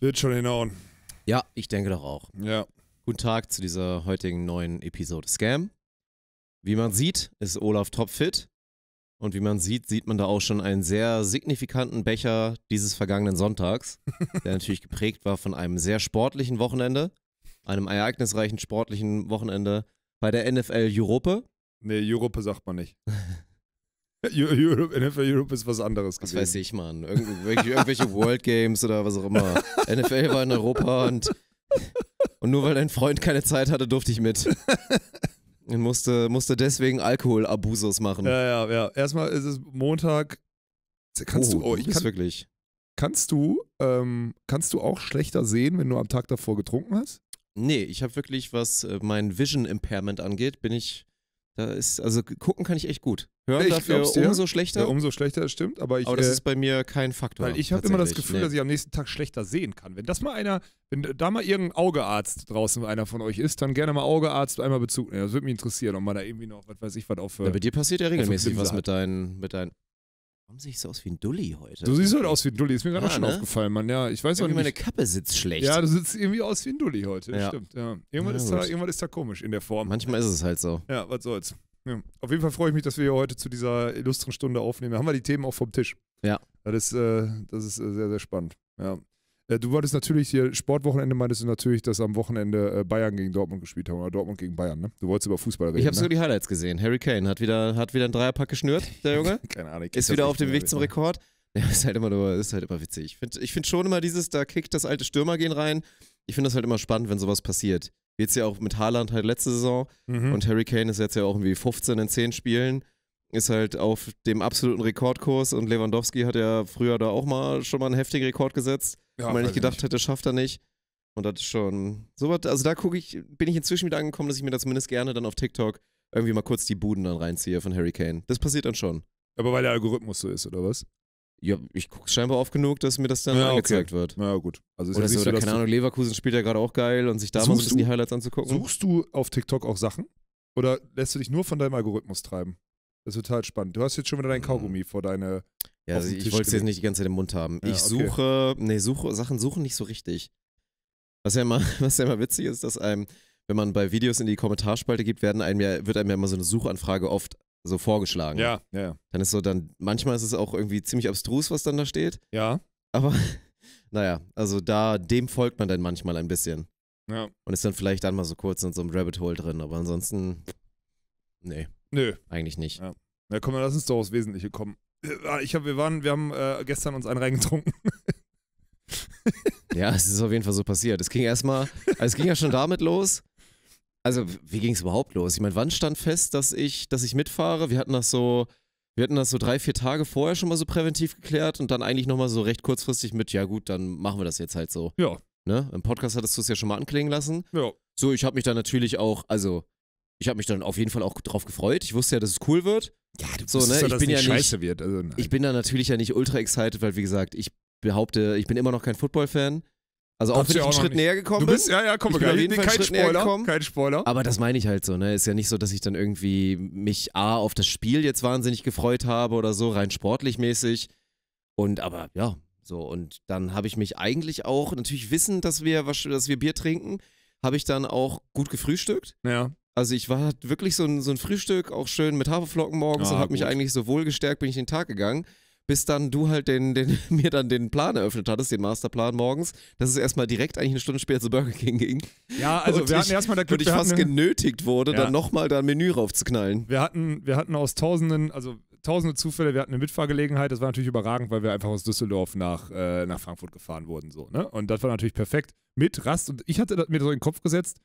Wird schon hinhauen. Ja, ich denke doch auch. Ja. Guten Tag zu dieser heutigen neuen Episode Scam. Wie man sieht, ist Olaf topfit. Und wie man sieht, sieht man da auch schon einen sehr signifikanten Becher dieses vergangenen Sonntags, der natürlich geprägt war von einem sehr sportlichen Wochenende, einem ereignisreichen sportlichen Wochenende bei der NFL Europe. Nee, Europe sagt man nicht. Europe, NFL Europe ist was anderes gewesen. Was weiß ich, Mann. Irgendwelche, irgendwelche World Games oder was auch immer. NFL war in Europa und, und nur weil dein Freund keine Zeit hatte, durfte ich mit. Und musste, musste deswegen Alkoholabusos machen. Ja, ja, ja. Erstmal ist es Montag. Kannst oh, du, oh, ich kann, wirklich. Kannst du, ähm, kannst du auch schlechter sehen, wenn du am Tag davor getrunken hast? Nee, ich habe wirklich, was äh, mein Vision Impairment angeht, bin ich da ist, also gucken kann ich echt gut. Hören ich dafür umso schlechter. Ja, umso schlechter, das stimmt. Aber, ich, aber das äh, ist bei mir kein Faktor. Weil ich habe immer das Gefühl, nee. dass ich am nächsten Tag schlechter sehen kann. Wenn das mal einer, wenn da mal irgendein Augearzt draußen einer von euch ist, dann gerne mal Augearzt einmal Bezug nehmen. Das würde mich interessieren, ob man da irgendwie noch, was weiß ich, was auf. Äh, ja, bei dir passiert ja regelmäßig was mit deinen, mit deinen Warum sehe ich so aus wie ein Dulli heute? Du siehst heute halt aus wie ein Dulli, ist mir gerade ja, auch schon ne? aufgefallen, Mann. Ja, ich weiß irgendwie auch nicht. Meine Kappe sitzt schlecht. Ja, du sitzt irgendwie aus wie ein Dulli heute. Ja. Stimmt, ja. Irgendwas, ja, ist da, irgendwas ist da komisch in der Form. Manchmal ist es halt so. Ja, was soll's. Ja. Auf jeden Fall freue ich mich, dass wir hier heute zu dieser illustren Stunde aufnehmen. Da haben wir die Themen auch vom Tisch. Ja. Das ist, äh, das ist äh, sehr, sehr spannend. Ja. Äh, du wolltest natürlich hier, Sportwochenende meintest du natürlich, dass am Wochenende äh, Bayern gegen Dortmund gespielt haben oder Dortmund gegen Bayern, ne? Du wolltest über Fußball reden. Ich habe ne? die Highlights gesehen. Harry Kane hat wieder, hat wieder einen Dreierpack geschnürt, der Junge. Keine Ahnung. Ist wieder auf dem Weg zum ne? Rekord. Ja, ist halt immer nur, ist halt immer witzig. Ich finde ich find schon immer dieses, da kickt das alte Stürmergehen rein. Ich finde das halt immer spannend, wenn sowas passiert. Jetzt ja auch mit Haaland halt letzte Saison mhm. und Harry Kane ist jetzt ja auch irgendwie 15 in 10 Spielen ist halt auf dem absoluten Rekordkurs und Lewandowski hat ja früher da auch mal schon mal einen heftigen Rekord gesetzt ja, weil ich gedacht nicht. hätte, schafft er nicht. Und das ist schon. So was, also da gucke ich, bin ich inzwischen wieder angekommen, dass ich mir da zumindest gerne dann auf TikTok irgendwie mal kurz die Buden dann reinziehe von Harry Kane. Das passiert dann schon. Aber weil der Algorithmus so ist, oder was? Ja, ich gucke scheinbar oft genug, dass mir das dann ja, angezeigt okay. wird. Na ja, gut. Also oder so, so, oder keine Ahnung, Leverkusen spielt ja gerade auch geil und sich da mal ein bisschen die Highlights anzugucken. Suchst du auf TikTok auch Sachen? Oder lässt du dich nur von deinem Algorithmus treiben? Das ist total spannend. Du hast jetzt schon wieder dein mhm. Kaugummi vor deine. Ja, also ich wollte es jetzt nicht die ganze Zeit im Mund haben. Ja, ich suche, nee, suche, Sachen suchen nicht so richtig. Was ja immer, was ja immer witzig ist, dass einem, wenn man bei Videos in die Kommentarspalte gibt, werden einem ja, wird einem ja immer so eine Suchanfrage oft so vorgeschlagen. Ja, ja. Dann ist so, dann, manchmal ist es auch irgendwie ziemlich abstrus, was dann da steht. Ja. Aber, naja, also da, dem folgt man dann manchmal ein bisschen. Ja. Und ist dann vielleicht dann mal so kurz in so einem Rabbit Hole drin, aber ansonsten, nee. Nö. Eigentlich nicht. Ja. Na komm, lass uns doch aufs Wesentliche kommen. Äh, ah, ich hab, wir, waren, wir haben äh, gestern uns einen reingetrunken. ja, es ist auf jeden Fall so passiert. Es ging erstmal, also es ging ja schon damit los. Also, wie ging es überhaupt los? Ich meine, wann stand fest, dass ich, dass ich mitfahre? Wir hatten das so, wir hatten das so drei, vier Tage vorher schon mal so präventiv geklärt und dann eigentlich nochmal so recht kurzfristig mit, ja gut, dann machen wir das jetzt halt so. Ja. Ne? Im Podcast hattest du es ja schon mal anklingen lassen. Ja. So, ich habe mich dann natürlich auch, also ich habe mich dann auf jeden Fall auch drauf gefreut. Ich wusste ja, dass es cool wird. Ja, du so, ne? ja, ich bin ja nicht, scheiße wird. Also, ich bin da natürlich ja nicht ultra excited, weil wie gesagt, ich behaupte, ich bin immer noch kein Football-Fan. Also auch Hab's wenn ich einen Schritt nicht. näher gekommen du bist, bin. Ja, ja, komm, ich bin auf jeden Fall kein, Schritt Spoiler, gekommen, kein Spoiler. Aber das meine ich halt so, ne? Ist ja nicht so, dass ich dann irgendwie mich A auf das Spiel jetzt wahnsinnig gefreut habe oder so, rein sportlich mäßig. Und aber ja, so. Und dann habe ich mich eigentlich auch, natürlich wissend, dass wir, dass wir Bier trinken, habe ich dann auch gut gefrühstückt. Ja. Also ich war wirklich so ein, so ein Frühstück, auch schön mit Haferflocken morgens ah, und habe mich eigentlich so wohl gestärkt, bin ich den Tag gegangen bis dann du halt den, den, mir dann den Plan eröffnet hattest, den Masterplan morgens, dass es erstmal direkt eigentlich eine Stunde später zu Burger King ging. Ja, also und wir hatten ich, erstmal der Glück, Und ich fast genötigt wurde, ja. dann nochmal da ein Menü raufzuknallen. Wir hatten, wir hatten aus tausenden, also tausende Zufälle, wir hatten eine Mitfahrgelegenheit, das war natürlich überragend, weil wir einfach aus Düsseldorf nach, äh, nach Frankfurt gefahren wurden. So, ne? Und das war natürlich perfekt. Mit Rast und ich hatte mir so in den Kopf gesetzt,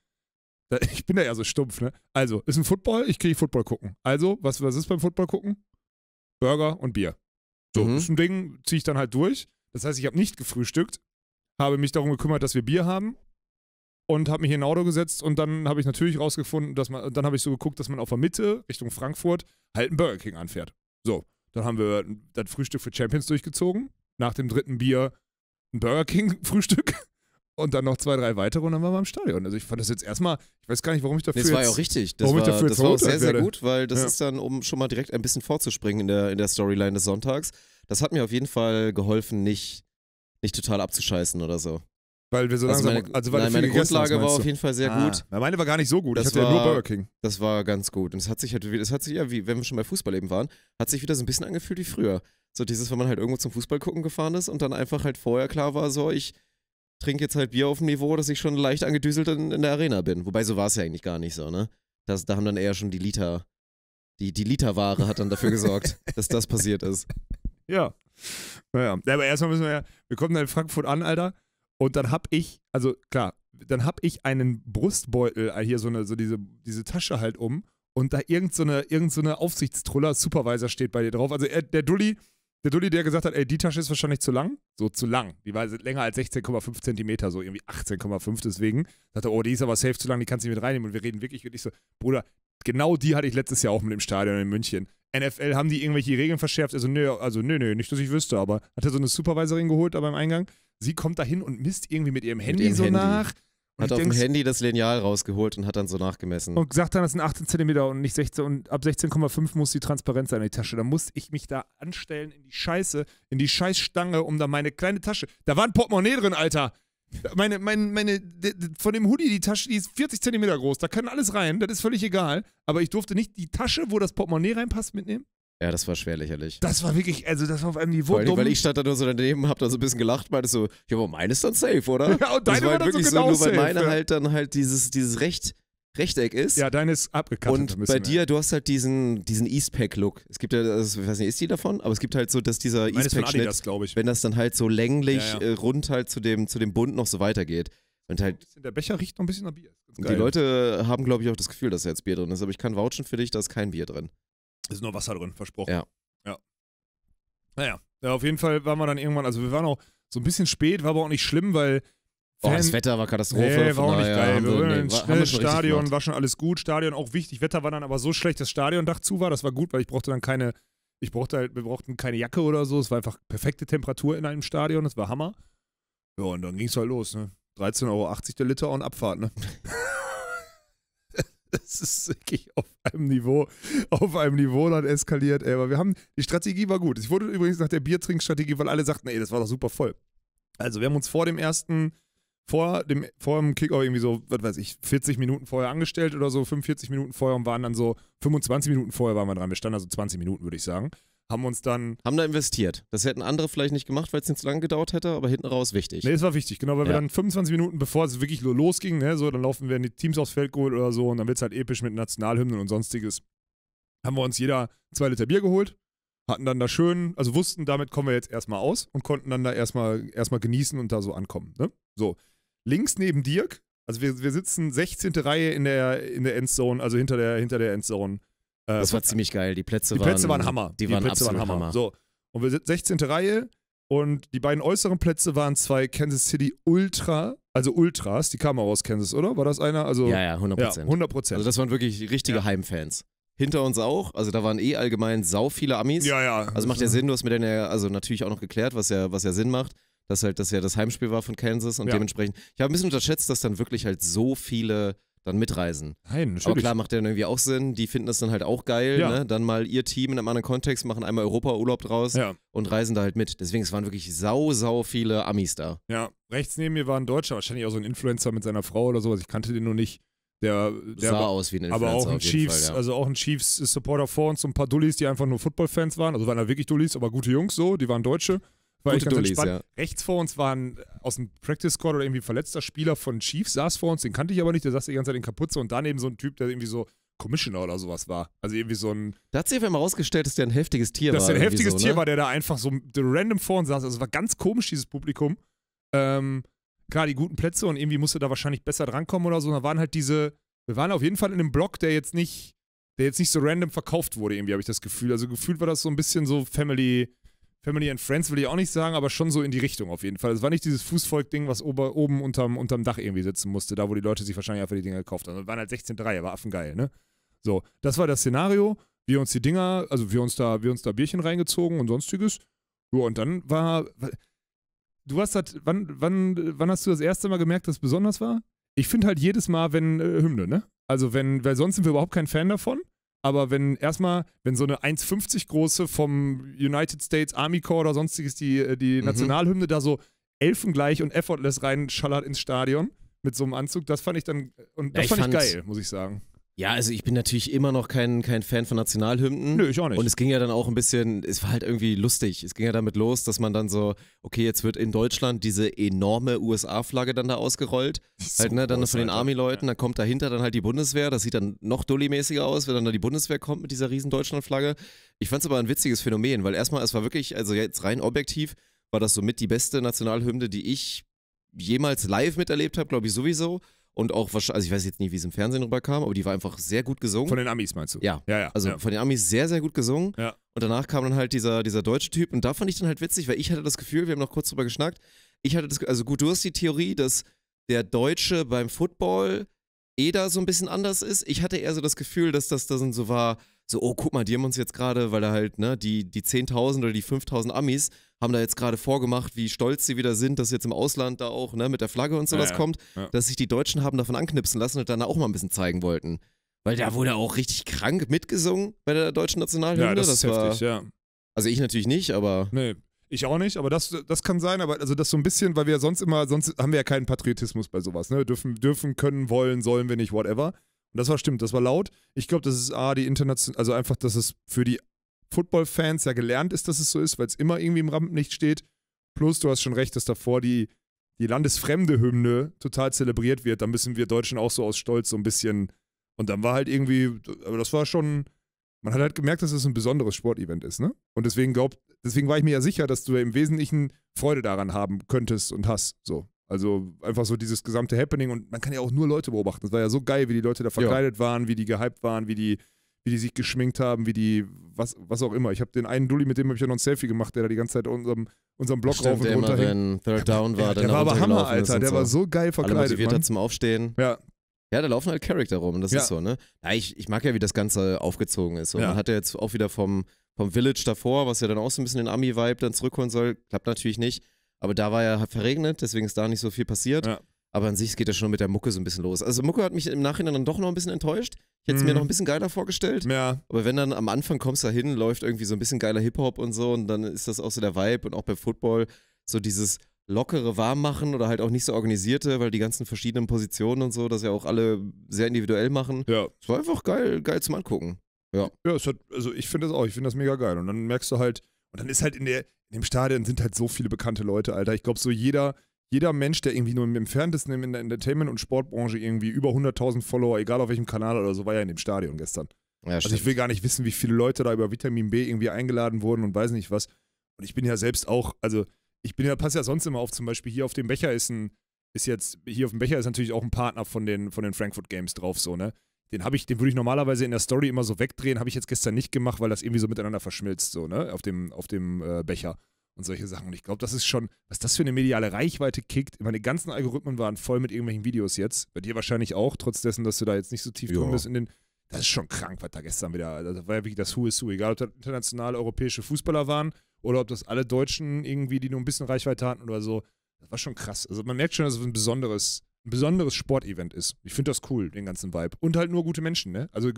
Ich bin da ja so stumpf, ne? Also, ist ein Football, ich kriege Football gucken. Also, was, was ist beim Football gucken? Burger und Bier. So, mhm. ist ein Ding, ziehe ich dann halt durch. Das heißt, ich habe nicht gefrühstückt, habe mich darum gekümmert, dass wir Bier haben und habe mich in ein Auto gesetzt und dann habe ich natürlich rausgefunden, dass man, dann habe ich so geguckt, dass man auf der Mitte Richtung Frankfurt halt einen Burger King anfährt. So, dann haben wir das Frühstück für Champions durchgezogen. Nach dem dritten Bier ein Burger King Frühstück und dann noch zwei, drei weitere und dann waren wir im Stadion. Also ich fand das jetzt erstmal, ich weiß gar nicht, warum ich dafür. Nee, das war ja auch richtig. Das war, das war auch sehr, sehr gut, weil das ja. ist dann, um schon mal direkt ein bisschen vorzuspringen in der, in der Storyline des Sonntags. Das hat mir auf jeden Fall geholfen, nicht, nicht total abzuscheißen oder so. Weil wir so also langsam. Also meine, also weil nein, meine Grundlage war auf jeden Fall sehr ah. gut. Na, meine war gar nicht so gut. Das ich hatte war, ja nur Burger King. Das war ganz gut. Und es hat sich halt, es hat sich ja, wie wenn wir schon bei Fußball eben waren, hat sich wieder so ein bisschen angefühlt wie früher. So dieses, wenn man halt irgendwo zum Fußball gucken gefahren ist und dann einfach halt vorher klar war, so ich trinke jetzt halt Bier auf dem Niveau, dass ich schon leicht angedüselt in, in der Arena bin. Wobei so war es ja eigentlich gar nicht so, ne? Das, da haben dann eher schon die Liter, die, die Literware hat dann dafür gesorgt, dass das passiert ist. Ja. Naja, aber erstmal müssen wir ja, wir kommen dann in Frankfurt an, Alter, und dann hab ich, also klar, dann hab ich einen Brustbeutel, äh, hier so eine, so diese, diese Tasche halt um und da irgendeine so irgend so Aufsichtstruller, Supervisor steht bei dir drauf. Also äh, der Dulli der Dulli, der gesagt hat, ey, die Tasche ist wahrscheinlich zu lang. So zu lang. Die war länger als 16,5 Zentimeter, so irgendwie 18,5 deswegen. Sagte, oh, die ist aber safe zu lang, die kannst du nicht mit reinnehmen. Und wir reden wirklich, und ich so, Bruder, genau die hatte ich letztes Jahr auch mit dem Stadion in München. NFL, haben die irgendwelche Regeln verschärft? Also, nö, also, nö, nö, nicht, dass ich wüsste, aber hat er so eine Supervisorin geholt, aber im Eingang. Sie kommt da hin und misst irgendwie mit ihrem Handy mit so Handy. nach hat auf dem Handy das Lineal rausgeholt und hat dann so nachgemessen. Und gesagt dann, das sind 18 cm und nicht 16 und ab 16,5 muss die Transparenz sein in die Tasche. Da muss ich mich da anstellen in die Scheiße, in die Scheißstange, um da meine kleine Tasche. Da war ein Portemonnaie drin, Alter. Meine, meine, meine, von dem Hoodie, die Tasche, die ist 40 cm groß. Da kann alles rein, das ist völlig egal. Aber ich durfte nicht die Tasche, wo das Portemonnaie reinpasst, mitnehmen. Ja, das war schwer lächerlich. Das war wirklich, also das war auf einem Niveau. Vor allem, Weil ich stand da nur so daneben, hab da so ein bisschen gelacht, meinte so, ja, aber meine ist dann safe, oder? ja, und deine das war, halt dann wirklich so genau so, nur genau weil safe, meine ja. halt dann halt dieses, dieses Recht. Rechteck ist. Ja, deine ist abgekattet. Und bei dir, du hast halt diesen, diesen Eastpack-Look. Es gibt ja, also, ich weiß nicht, ist die davon? Aber es gibt halt so, dass dieser Eastpack-Schnitt, wenn das dann halt so länglich ja, ja. Äh, rund halt zu dem, zu dem Bund noch so weitergeht. Und halt, der Becher riecht noch ein bisschen nach Bier. Die Leute haben, glaube ich, auch das Gefühl, dass da jetzt Bier drin ist, aber ich kann vouchen für dich, da ist kein Bier drin. Ist nur Wasser drin, versprochen. Ja. Ja. Naja, ja, auf jeden Fall waren wir dann irgendwann, also wir waren auch so ein bisschen spät, war aber auch nicht schlimm, weil. Fan, oh, das Wetter war Katastrophe. Nee, war auch nicht geil. Wir waren nee, schnelles Stadion, war schon alles gut. Stadion auch wichtig. Wetter war dann aber so schlecht, dass Stadiondach zu war. Das war gut, weil ich brauchte dann keine, ich brauchte halt, wir brauchten keine Jacke oder so. Es war einfach perfekte Temperatur in einem Stadion. Das war Hammer. Ja, und dann ging es halt los, ne? 13,80 Euro der Liter und Abfahrt, ne? es ist wirklich auf einem Niveau, auf einem Niveau dann eskaliert, ey. Aber wir haben, die Strategie war gut. Ich wurde übrigens nach der Biertrinkstrategie, weil alle sagten, ey, das war doch super voll. Also wir haben uns vor dem ersten, vor dem, vor dem Kickoff irgendwie so, was weiß ich, 40 Minuten vorher angestellt oder so, 45 Minuten vorher und waren dann so, 25 Minuten vorher waren wir dran. Wir standen also 20 Minuten, würde ich sagen haben uns dann. Haben da investiert. Das hätten andere vielleicht nicht gemacht, weil es ihnen zu lange gedauert hätte, aber hinten raus wichtig. Nee, es war wichtig, genau, weil ja. wir dann 25 Minuten, bevor es wirklich losging, ne, so, dann laufen wir in die Teams aufs Feld geholt oder so und dann wird es halt episch mit Nationalhymnen und sonstiges. Haben wir uns jeder zwei Liter Bier geholt, hatten dann da schön, also wussten, damit kommen wir jetzt erstmal aus und konnten dann da erstmal, erstmal genießen und da so ankommen. Ne? So. Links neben Dirk, also wir, wir sitzen 16. Reihe in der, in der Endzone, also hinter der, hinter der Endzone. Ähm, das war ziemlich geil. Die Plätze, die Plätze waren, waren Hammer. Die, die waren Plätze waren Hammer. Hammer. So. Und wir sind 16. Reihe und die beiden äußeren Plätze waren zwei Kansas City Ultra, also Ultras, die kamen auch aus Kansas, oder? War das einer? Also, ja, ja, 100 Prozent. Ja, 100 Also das waren wirklich richtige ja. Heimfans. Hinter uns auch, also da waren eh allgemein sau viele Amis. Ja, ja. Also macht ja Sinn, du hast mir dann ja also natürlich auch noch geklärt, was ja, was ja Sinn macht, dass halt das ja das Heimspiel war von Kansas und ja. dementsprechend, ich habe ein bisschen unterschätzt, dass dann wirklich halt so viele dann mitreisen. Nein, natürlich. Aber klar macht der dann irgendwie auch Sinn. Die finden das dann halt auch geil. Ja. Ne? Dann mal ihr Team in einem anderen Kontext, machen einmal Europa-Urlaub draus ja. und reisen da halt mit. Deswegen, es waren wirklich sau, sau viele Amis da. Ja, rechts neben mir war ein Deutscher, wahrscheinlich auch so ein Influencer mit seiner Frau oder sowas. Ich kannte den nur nicht. Der, der sah war, aus wie ein Influencer. Aber auch ein Chiefs, Fall, ja. also auch ein Chiefs-Supporter vor uns, so ein paar Dullis, die einfach nur Football-Fans waren. Also waren da wirklich Dullis, aber gute Jungs so, die waren Deutsche. War ich ganz Dullis, ja. Rechts vor uns war ein äh, aus dem Practice Squad oder irgendwie verletzter Spieler von Chiefs saß vor uns, den kannte ich aber nicht, der saß die ganze Zeit in Kapuze und daneben so ein Typ, der irgendwie so Commissioner oder sowas war. Also irgendwie so ein. Da hat sich auf einmal rausgestellt, dass der ein heftiges Tier dass war. Dass der ein heftiges so, Tier ne? war, der da einfach so random vor uns saß. Also es war ganz komisch, dieses Publikum. Ähm, klar, die guten Plätze und irgendwie musste da wahrscheinlich besser drankommen oder so. Und da waren halt diese. Wir waren auf jeden Fall in einem Block, der jetzt nicht, der jetzt nicht so random verkauft wurde, irgendwie, habe ich das Gefühl. Also gefühlt war das so ein bisschen so Family. Family and Friends will ich auch nicht sagen, aber schon so in die Richtung auf jeden Fall. Es war nicht dieses Fußvolk-Ding, was ober, oben unterm, unterm Dach irgendwie sitzen musste, da wo die Leute sich wahrscheinlich einfach die Dinger gekauft haben. Das waren halt 16 16,3, war affengeil, ne? So, das war das Szenario. Wir uns die Dinger, also wir uns da, wir uns da Bierchen reingezogen und sonstiges. Ja, und dann war. Du hast halt, wann, wann, wann hast du das erste Mal gemerkt, dass es besonders war? Ich finde halt jedes Mal, wenn äh, Hymne, ne? Also wenn, weil sonst sind wir überhaupt kein Fan davon. Aber wenn erstmal, wenn so eine 1,50 große vom United States Army Corps oder sonstiges die, äh, die mhm. Nationalhymne da so elfengleich und effortless reinschallert ins Stadion mit so einem Anzug, das fand ich dann, und das ja, fand ich geil, muss ich sagen. Ja, also ich bin natürlich immer noch kein, kein Fan von Nationalhymnen. Nö, ich auch nicht. Und es ging ja dann auch ein bisschen, es war halt irgendwie lustig. Es ging ja damit los, dass man dann so, okay, jetzt wird in Deutschland diese enorme USA-Flagge dann da ausgerollt. Halt, so halt, ne, dann von den Army-Leuten, ja. dann kommt dahinter dann halt die Bundeswehr. Das sieht dann noch dulli-mäßiger aus, wenn dann da die Bundeswehr kommt mit dieser riesen Deutschland-Flagge. Ich fand es aber ein witziges Phänomen, weil erstmal, es war wirklich, also jetzt rein objektiv, war das somit die beste Nationalhymne, die ich jemals live miterlebt habe, glaube ich sowieso und auch wahrscheinlich, also ich weiß jetzt nicht, wie es im Fernsehen rüberkam, aber die war einfach sehr gut gesungen. Von den Amis meinst du? Ja. ja, ja also ja. von den Amis sehr, sehr gut gesungen. Ja. Und danach kam dann halt dieser, dieser deutsche Typ und da fand ich dann halt witzig, weil ich hatte das Gefühl, wir haben noch kurz drüber geschnackt, ich hatte das, also gut, du hast die Theorie, dass der Deutsche beim Football eh da so ein bisschen anders ist. Ich hatte eher so das Gefühl, dass das dann so war, so, oh, guck mal, die haben uns jetzt gerade, weil da halt, ne, die, die 10.000 oder die 5.000 Amis haben da jetzt gerade vorgemacht, wie stolz sie wieder sind, dass jetzt im Ausland da auch, ne, mit der Flagge und sowas ja, kommt, ja. dass sich die Deutschen haben davon anknipsen lassen und dann auch mal ein bisschen zeigen wollten. Weil da wurde auch richtig krank mitgesungen bei der deutschen Nationalhymne. Ja, das, das ist war, heftig, ja. Also ich natürlich nicht, aber. Nee, ich auch nicht, aber das, das kann sein, aber also das so ein bisschen, weil wir sonst immer, sonst haben wir ja keinen Patriotismus bei sowas, ne? Dürfen, dürfen können, wollen, sollen wir nicht, whatever. Und das war stimmt, das war laut. Ich glaube, das ist A, die international, also einfach, dass es für die Football-Fans ja gelernt ist, dass es so ist, weil es immer irgendwie im Rampenlicht steht. Plus, du hast schon recht, dass davor die, die landesfremde Hymne total zelebriert wird. Da müssen wir Deutschen auch so aus Stolz so ein bisschen. Und dann war halt irgendwie, aber das war schon, man hat halt gemerkt, dass es das ein besonderes Sportevent ist, ne? Und deswegen glaubt, deswegen war ich mir ja sicher, dass du im Wesentlichen Freude daran haben könntest und hast. So. Also einfach so dieses gesamte Happening und man kann ja auch nur Leute beobachten. Es war ja so geil, wie die Leute da verkleidet ja. waren, wie die gehypt waren, wie die, wie die sich geschminkt haben, wie die, was, was auch immer. Ich habe den einen Dulli, mit dem habe ich ja noch ein Selfie gemacht, der da die ganze Zeit unserem, unserem Block Stimmt, rauf und runter hing. Third Down war, ja, der, der war aber Hammer, Alter. Der so. war so geil verkleidet. Alle motiviert zum Aufstehen. Ja. Ja, da laufen halt Charakter rum, das ja. ist so, ne? Ja, ich, ich mag ja, wie das Ganze aufgezogen ist. Und ja. man hat ja jetzt auch wieder vom, vom Village davor, was ja dann auch so ein bisschen den Ami-Vibe dann zurückholen soll, klappt natürlich nicht. Aber da war ja verregnet, deswegen ist da nicht so viel passiert. Ja. Aber an sich geht das schon mit der Mucke so ein bisschen los. Also Mucke hat mich im Nachhinein dann doch noch ein bisschen enttäuscht. Ich hätte es mm. mir mhm. noch ein bisschen geiler vorgestellt. Ja. Aber wenn dann am Anfang kommst du da hin, läuft irgendwie so ein bisschen geiler Hip-Hop und so und dann ist das auch so der Vibe und auch beim Football so dieses lockere Warmmachen oder halt auch nicht so organisierte, weil die ganzen verschiedenen Positionen und so, das ja auch alle sehr individuell machen. Ja. Es war einfach geil, geil zum Angucken. Ja. Ja, hat, also ich finde das auch, ich finde das mega geil. Und dann merkst du halt, und dann ist halt in der, in dem Stadion sind halt so viele bekannte Leute, Alter. Ich glaube, so jeder, jeder Mensch, der irgendwie nur im entferntesten in der Entertainment- und Sportbranche irgendwie über 100.000 Follower, egal auf welchem Kanal oder so, war ja in dem Stadion gestern. Ja, also ich will gar nicht wissen, wie viele Leute da über Vitamin B irgendwie eingeladen wurden und weiß nicht was. Und ich bin ja selbst auch, also ich bin ja, pass ja sonst immer auf, zum Beispiel hier auf dem Becher ist ein, ist jetzt, hier auf dem Becher ist natürlich auch ein Partner von den, von den Frankfurt Games drauf, so, ne? den habe ich, den würde ich normalerweise in der Story immer so wegdrehen, habe ich jetzt gestern nicht gemacht, weil das irgendwie so miteinander verschmilzt, so, ne, auf dem, auf dem äh, Becher und solche Sachen. Und ich glaube, das ist schon, was das für eine mediale Reichweite kickt. Meine ganzen Algorithmen waren voll mit irgendwelchen Videos jetzt. Bei dir wahrscheinlich auch, trotz dessen, dass du da jetzt nicht so tief jo. drin bist in den. Das ist schon krank, was da gestern wieder. Also, das war ja wirklich das Who is Who. Egal, ob das internationale europäische Fußballer waren oder ob das alle Deutschen irgendwie, die nur ein bisschen Reichweite hatten oder so. Das war schon krass. Also man merkt schon, dass es ein besonderes ein besonderes Sportevent ist. Ich finde das cool, den ganzen Vibe. Und halt nur gute Menschen, ne? Also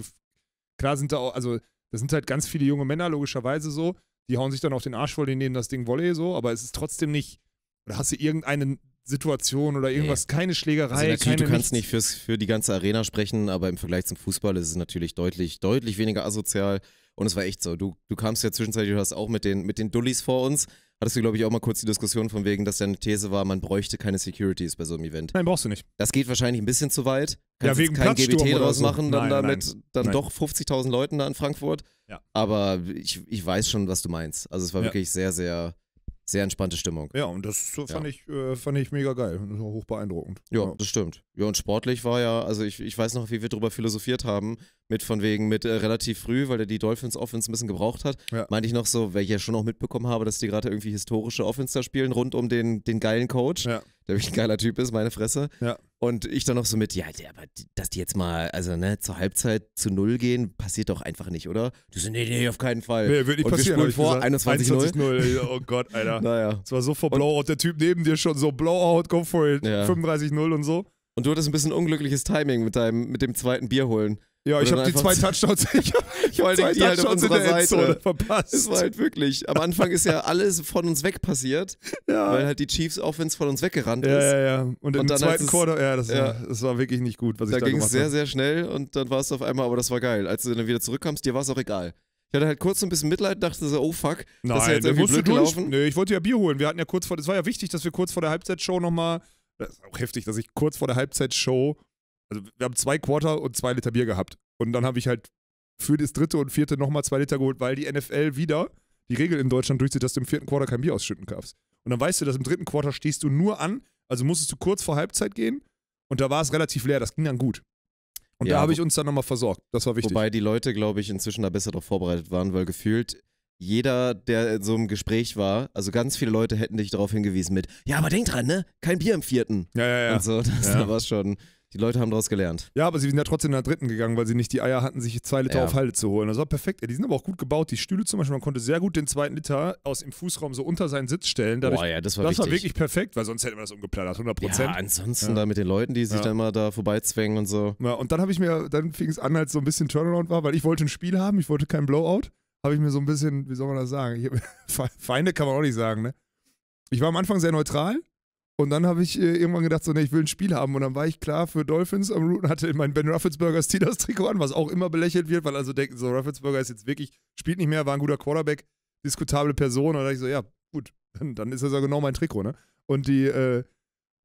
klar sind da auch, also das sind halt ganz viele junge Männer, logischerweise so. Die hauen sich dann auf den Arsch voll, die nehmen das Ding Volley so, aber es ist trotzdem nicht. Oder hast du irgendeine Situation oder irgendwas, nee. keine Schlägerei, also keine Du kannst nichts. nicht fürs, für die ganze Arena sprechen, aber im Vergleich zum Fußball ist es natürlich deutlich, deutlich weniger asozial. Und es war echt so. Du, du kamst ja zwischenzeitlich, du hast auch mit den, mit den Dullis vor uns hattest du, glaube ich, auch mal kurz die Diskussion von wegen, dass deine These war, man bräuchte keine Securities bei so einem Event. Nein, brauchst du nicht. Das geht wahrscheinlich ein bisschen zu weit. Kannst ja, wegen kein GBT draus so. machen, dann nein, damit nein, dann nein. doch 50.000 Leuten da in Frankfurt. Ja. Aber ich, ich weiß schon, was du meinst. Also es war ja. wirklich sehr, sehr sehr entspannte Stimmung. Ja, und das fand, ja. Ich, äh, fand ich mega geil. Hoch beeindruckend. Ja, ja, das stimmt. Ja, und sportlich war ja, also ich, ich weiß noch, wie wir darüber philosophiert haben, mit von wegen mit äh, relativ früh, weil er die Dolphins Offense ein bisschen gebraucht hat. Ja. Meinte ich noch so, weil ich ja schon auch mitbekommen habe, dass die gerade irgendwie historische Offense da spielen, rund um den, den geilen Coach. Ja der wirklich ein geiler Typ ist, meine Fresse. Ja. Und ich dann noch so mit, ja, aber dass die jetzt mal, also ne, zur Halbzeit zu null gehen, passiert doch einfach nicht, oder? Du so, nee, nee, auf keinen Fall. Nee, wird nicht und passieren. Wir vor, 21-0. Oh Gott, Alter. naja. Es war so vor Blowout, der Typ neben dir schon so, Blowout, go for it, ja. 35-0 und so. Und du hattest ein bisschen unglückliches Timing mit, deinem, mit dem zweiten Bier holen. Ja, ich habe die zwei Touchdowns. Ich habe hab zwei die halt Touchdowns halt in der Endzone Seite. verpasst. Das war halt wirklich. Am Anfang ist ja alles von uns weg passiert, ja. weil halt die Chiefs Offense von uns weggerannt ist. Ja, ja, Und, und im zweiten Quarter, ja das, ja das, war wirklich nicht gut, was da ich da gemacht Da ging es sehr, sehr schnell und dann war es auf einmal, aber das war geil. Als du dann wieder zurückkamst, dir war es auch egal. Ich hatte halt kurz so ein bisschen Mitleid, dachte so, oh fuck, Nein, das ist ja jetzt irgendwie blöd gelaufen. Nee, ich wollte ja Bier holen. Wir hatten ja kurz vor, es war ja wichtig, dass wir kurz vor der Halbzeitshow nochmal, das ist auch heftig, dass ich kurz vor der Halbzeitshow also wir haben zwei Quarter und zwei Liter Bier gehabt. Und dann habe ich halt für das dritte und vierte nochmal zwei Liter geholt, weil die NFL wieder die Regel in Deutschland durchzieht, dass du im vierten Quarter kein Bier ausschütten darfst. Und dann weißt du, dass im dritten Quarter stehst du nur an, also musstest du kurz vor Halbzeit gehen und da war es relativ leer, das ging dann gut. Und ja, da habe ich uns dann nochmal versorgt, das war wichtig. Wobei die Leute, glaube ich, inzwischen da besser darauf vorbereitet waren, weil gefühlt jeder, der in so einem Gespräch war, also ganz viele Leute hätten dich darauf hingewiesen mit, ja, aber denk dran, ne? Kein Bier im vierten. Ja, ja, ja. Und so, das ja. da war schon... Die Leute haben daraus gelernt. Ja, aber sie sind ja trotzdem in der dritten gegangen, weil sie nicht die Eier hatten, sich zwei Liter ja. auf Halde zu holen. Das war perfekt. Die sind aber auch gut gebaut. Die Stühle zum Beispiel, man konnte sehr gut den zweiten Liter aus dem Fußraum so unter seinen Sitz stellen. Dadurch, Boah, ja, das war, das war wirklich perfekt, weil sonst hätte man das umgeplattert, 100 Prozent. Ja, ansonsten ja. da mit den Leuten, die sich ja. dann mal da vorbeizwängen und so. Ja, und dann habe ich mir, dann fing es an, als so ein bisschen Turnaround war, weil ich wollte ein Spiel haben, ich wollte kein Blowout. Habe ich mir so ein bisschen, wie soll man das sagen? Hab, Feinde kann man auch nicht sagen, ne? Ich war am Anfang sehr neutral und dann habe ich äh, irgendwann gedacht, so, nee, ich will ein Spiel haben. Und dann war ich klar für Dolphins am Routen, und hatte mein Ben Ruffelsberger Steelers Trikot an, was auch immer belächelt wird, weil also denken, so Ruffelsberger ist jetzt wirklich, spielt nicht mehr, war ein guter Quarterback, diskutable Person. Und dann dachte ich so, ja, gut, dann, dann ist das ja genau mein Trikot, ne? Und die, äh,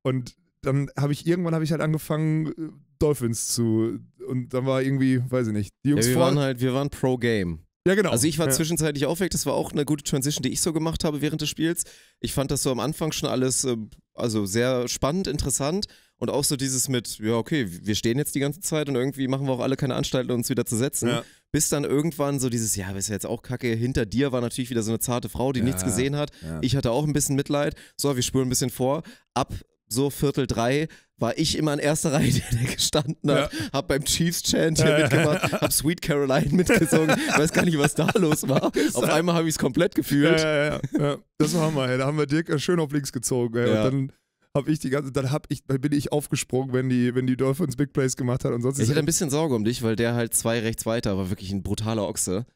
und dann habe ich irgendwann habe ich halt angefangen äh, Dolphins zu und dann war irgendwie, weiß ich nicht, die Jungs ja, wir waren halt wir waren Pro Game. Ja, genau. Also ich war ja. zwischenzeitlich auch Das war auch eine gute Transition, die ich so gemacht habe während des Spiels. Ich fand das so am Anfang schon alles ähm, also sehr spannend, interessant und auch so dieses mit, ja, okay, wir stehen jetzt die ganze Zeit und irgendwie machen wir auch alle keine Anstalten, uns wieder zu setzen. Ja. Bis dann irgendwann so dieses, ja, ist ja jetzt auch kacke, hinter dir war natürlich wieder so eine zarte Frau, die ja, nichts gesehen hat. Ich hatte auch ein bisschen Mitleid. So, wir spüren ein bisschen vor. Ab so Viertel drei war ich immer in erster Reihe, der da gestanden hat, ja. hab beim Chiefs Chant hier mitgemacht, hab Sweet Caroline mitgesungen, weiß gar nicht, was da los war. Auf einmal habe ich es komplett gefühlt. Ja, ja, ja. das war Hammer, da haben wir Dirk schön auf links gezogen. Ey. Und dann habe ich die ganze, dann hab ich, bin ich aufgesprungen, wenn die, wenn die Dolphins Big Plays gemacht hat und sonst. Ich hatte ein bisschen Sorge um dich, weil der halt zwei rechts weiter war, wirklich ein brutaler Ochse.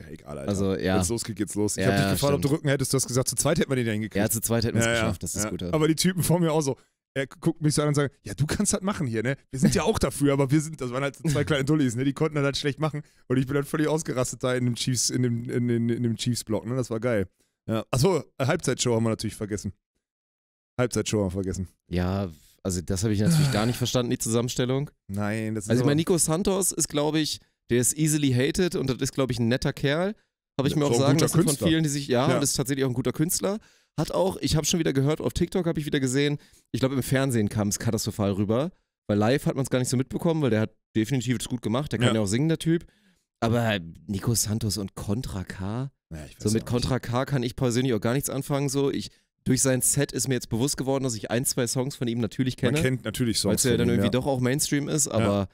Ja, egal, Alter. Also, ja. Wenn es losgeht, geht's los. Ich ja, habe dich gefragt, ob du Rücken hättest. Du hast gesagt, zu zweit hätten wir den hingekriegt. Ja, zu zweit hätten wir es ja, geschafft. Das ist ja. gut. Aber die Typen vor mir auch so er guckt mich so an und sagt, ja, du kannst das machen hier, ne? Wir sind ja auch dafür, aber wir sind, das waren halt zwei kleine Dullis, ne? Die konnten das halt schlecht machen. Und ich bin dann halt völlig ausgerastet da in dem Chiefs, in dem, in, in, in dem Chiefs-Block, ne? Das war geil. Ja. Achso, Halbzeitshow haben wir natürlich vergessen. Halbzeitshow haben wir vergessen. Ja, also das habe ich natürlich gar nicht verstanden, die Zusammenstellung. Nein, das ist. Also mein Nico Santos ist, glaube ich, der ist easily hated und das ist, glaube ich, ein netter Kerl. Habe ich mir auch, auch sagen lassen von vielen, die sich, ja, ja, und ist tatsächlich auch ein guter Künstler. Hat auch, ich habe schon wieder gehört, auf TikTok habe ich wieder gesehen, ich glaube im Fernsehen kam es katastrophal rüber, weil live hat man es gar nicht so mitbekommen, weil der hat definitiv es gut gemacht, der kann ja. ja auch singen, der Typ. Aber Nico Santos und Contra K, ja, so mit Contra K kann ich persönlich auch gar nichts anfangen, so ich durch sein Set ist mir jetzt bewusst geworden, dass ich ein, zwei Songs von ihm natürlich kenne. Man kennt natürlich Songs. Weil er dann irgendwie ja. doch auch Mainstream ist, aber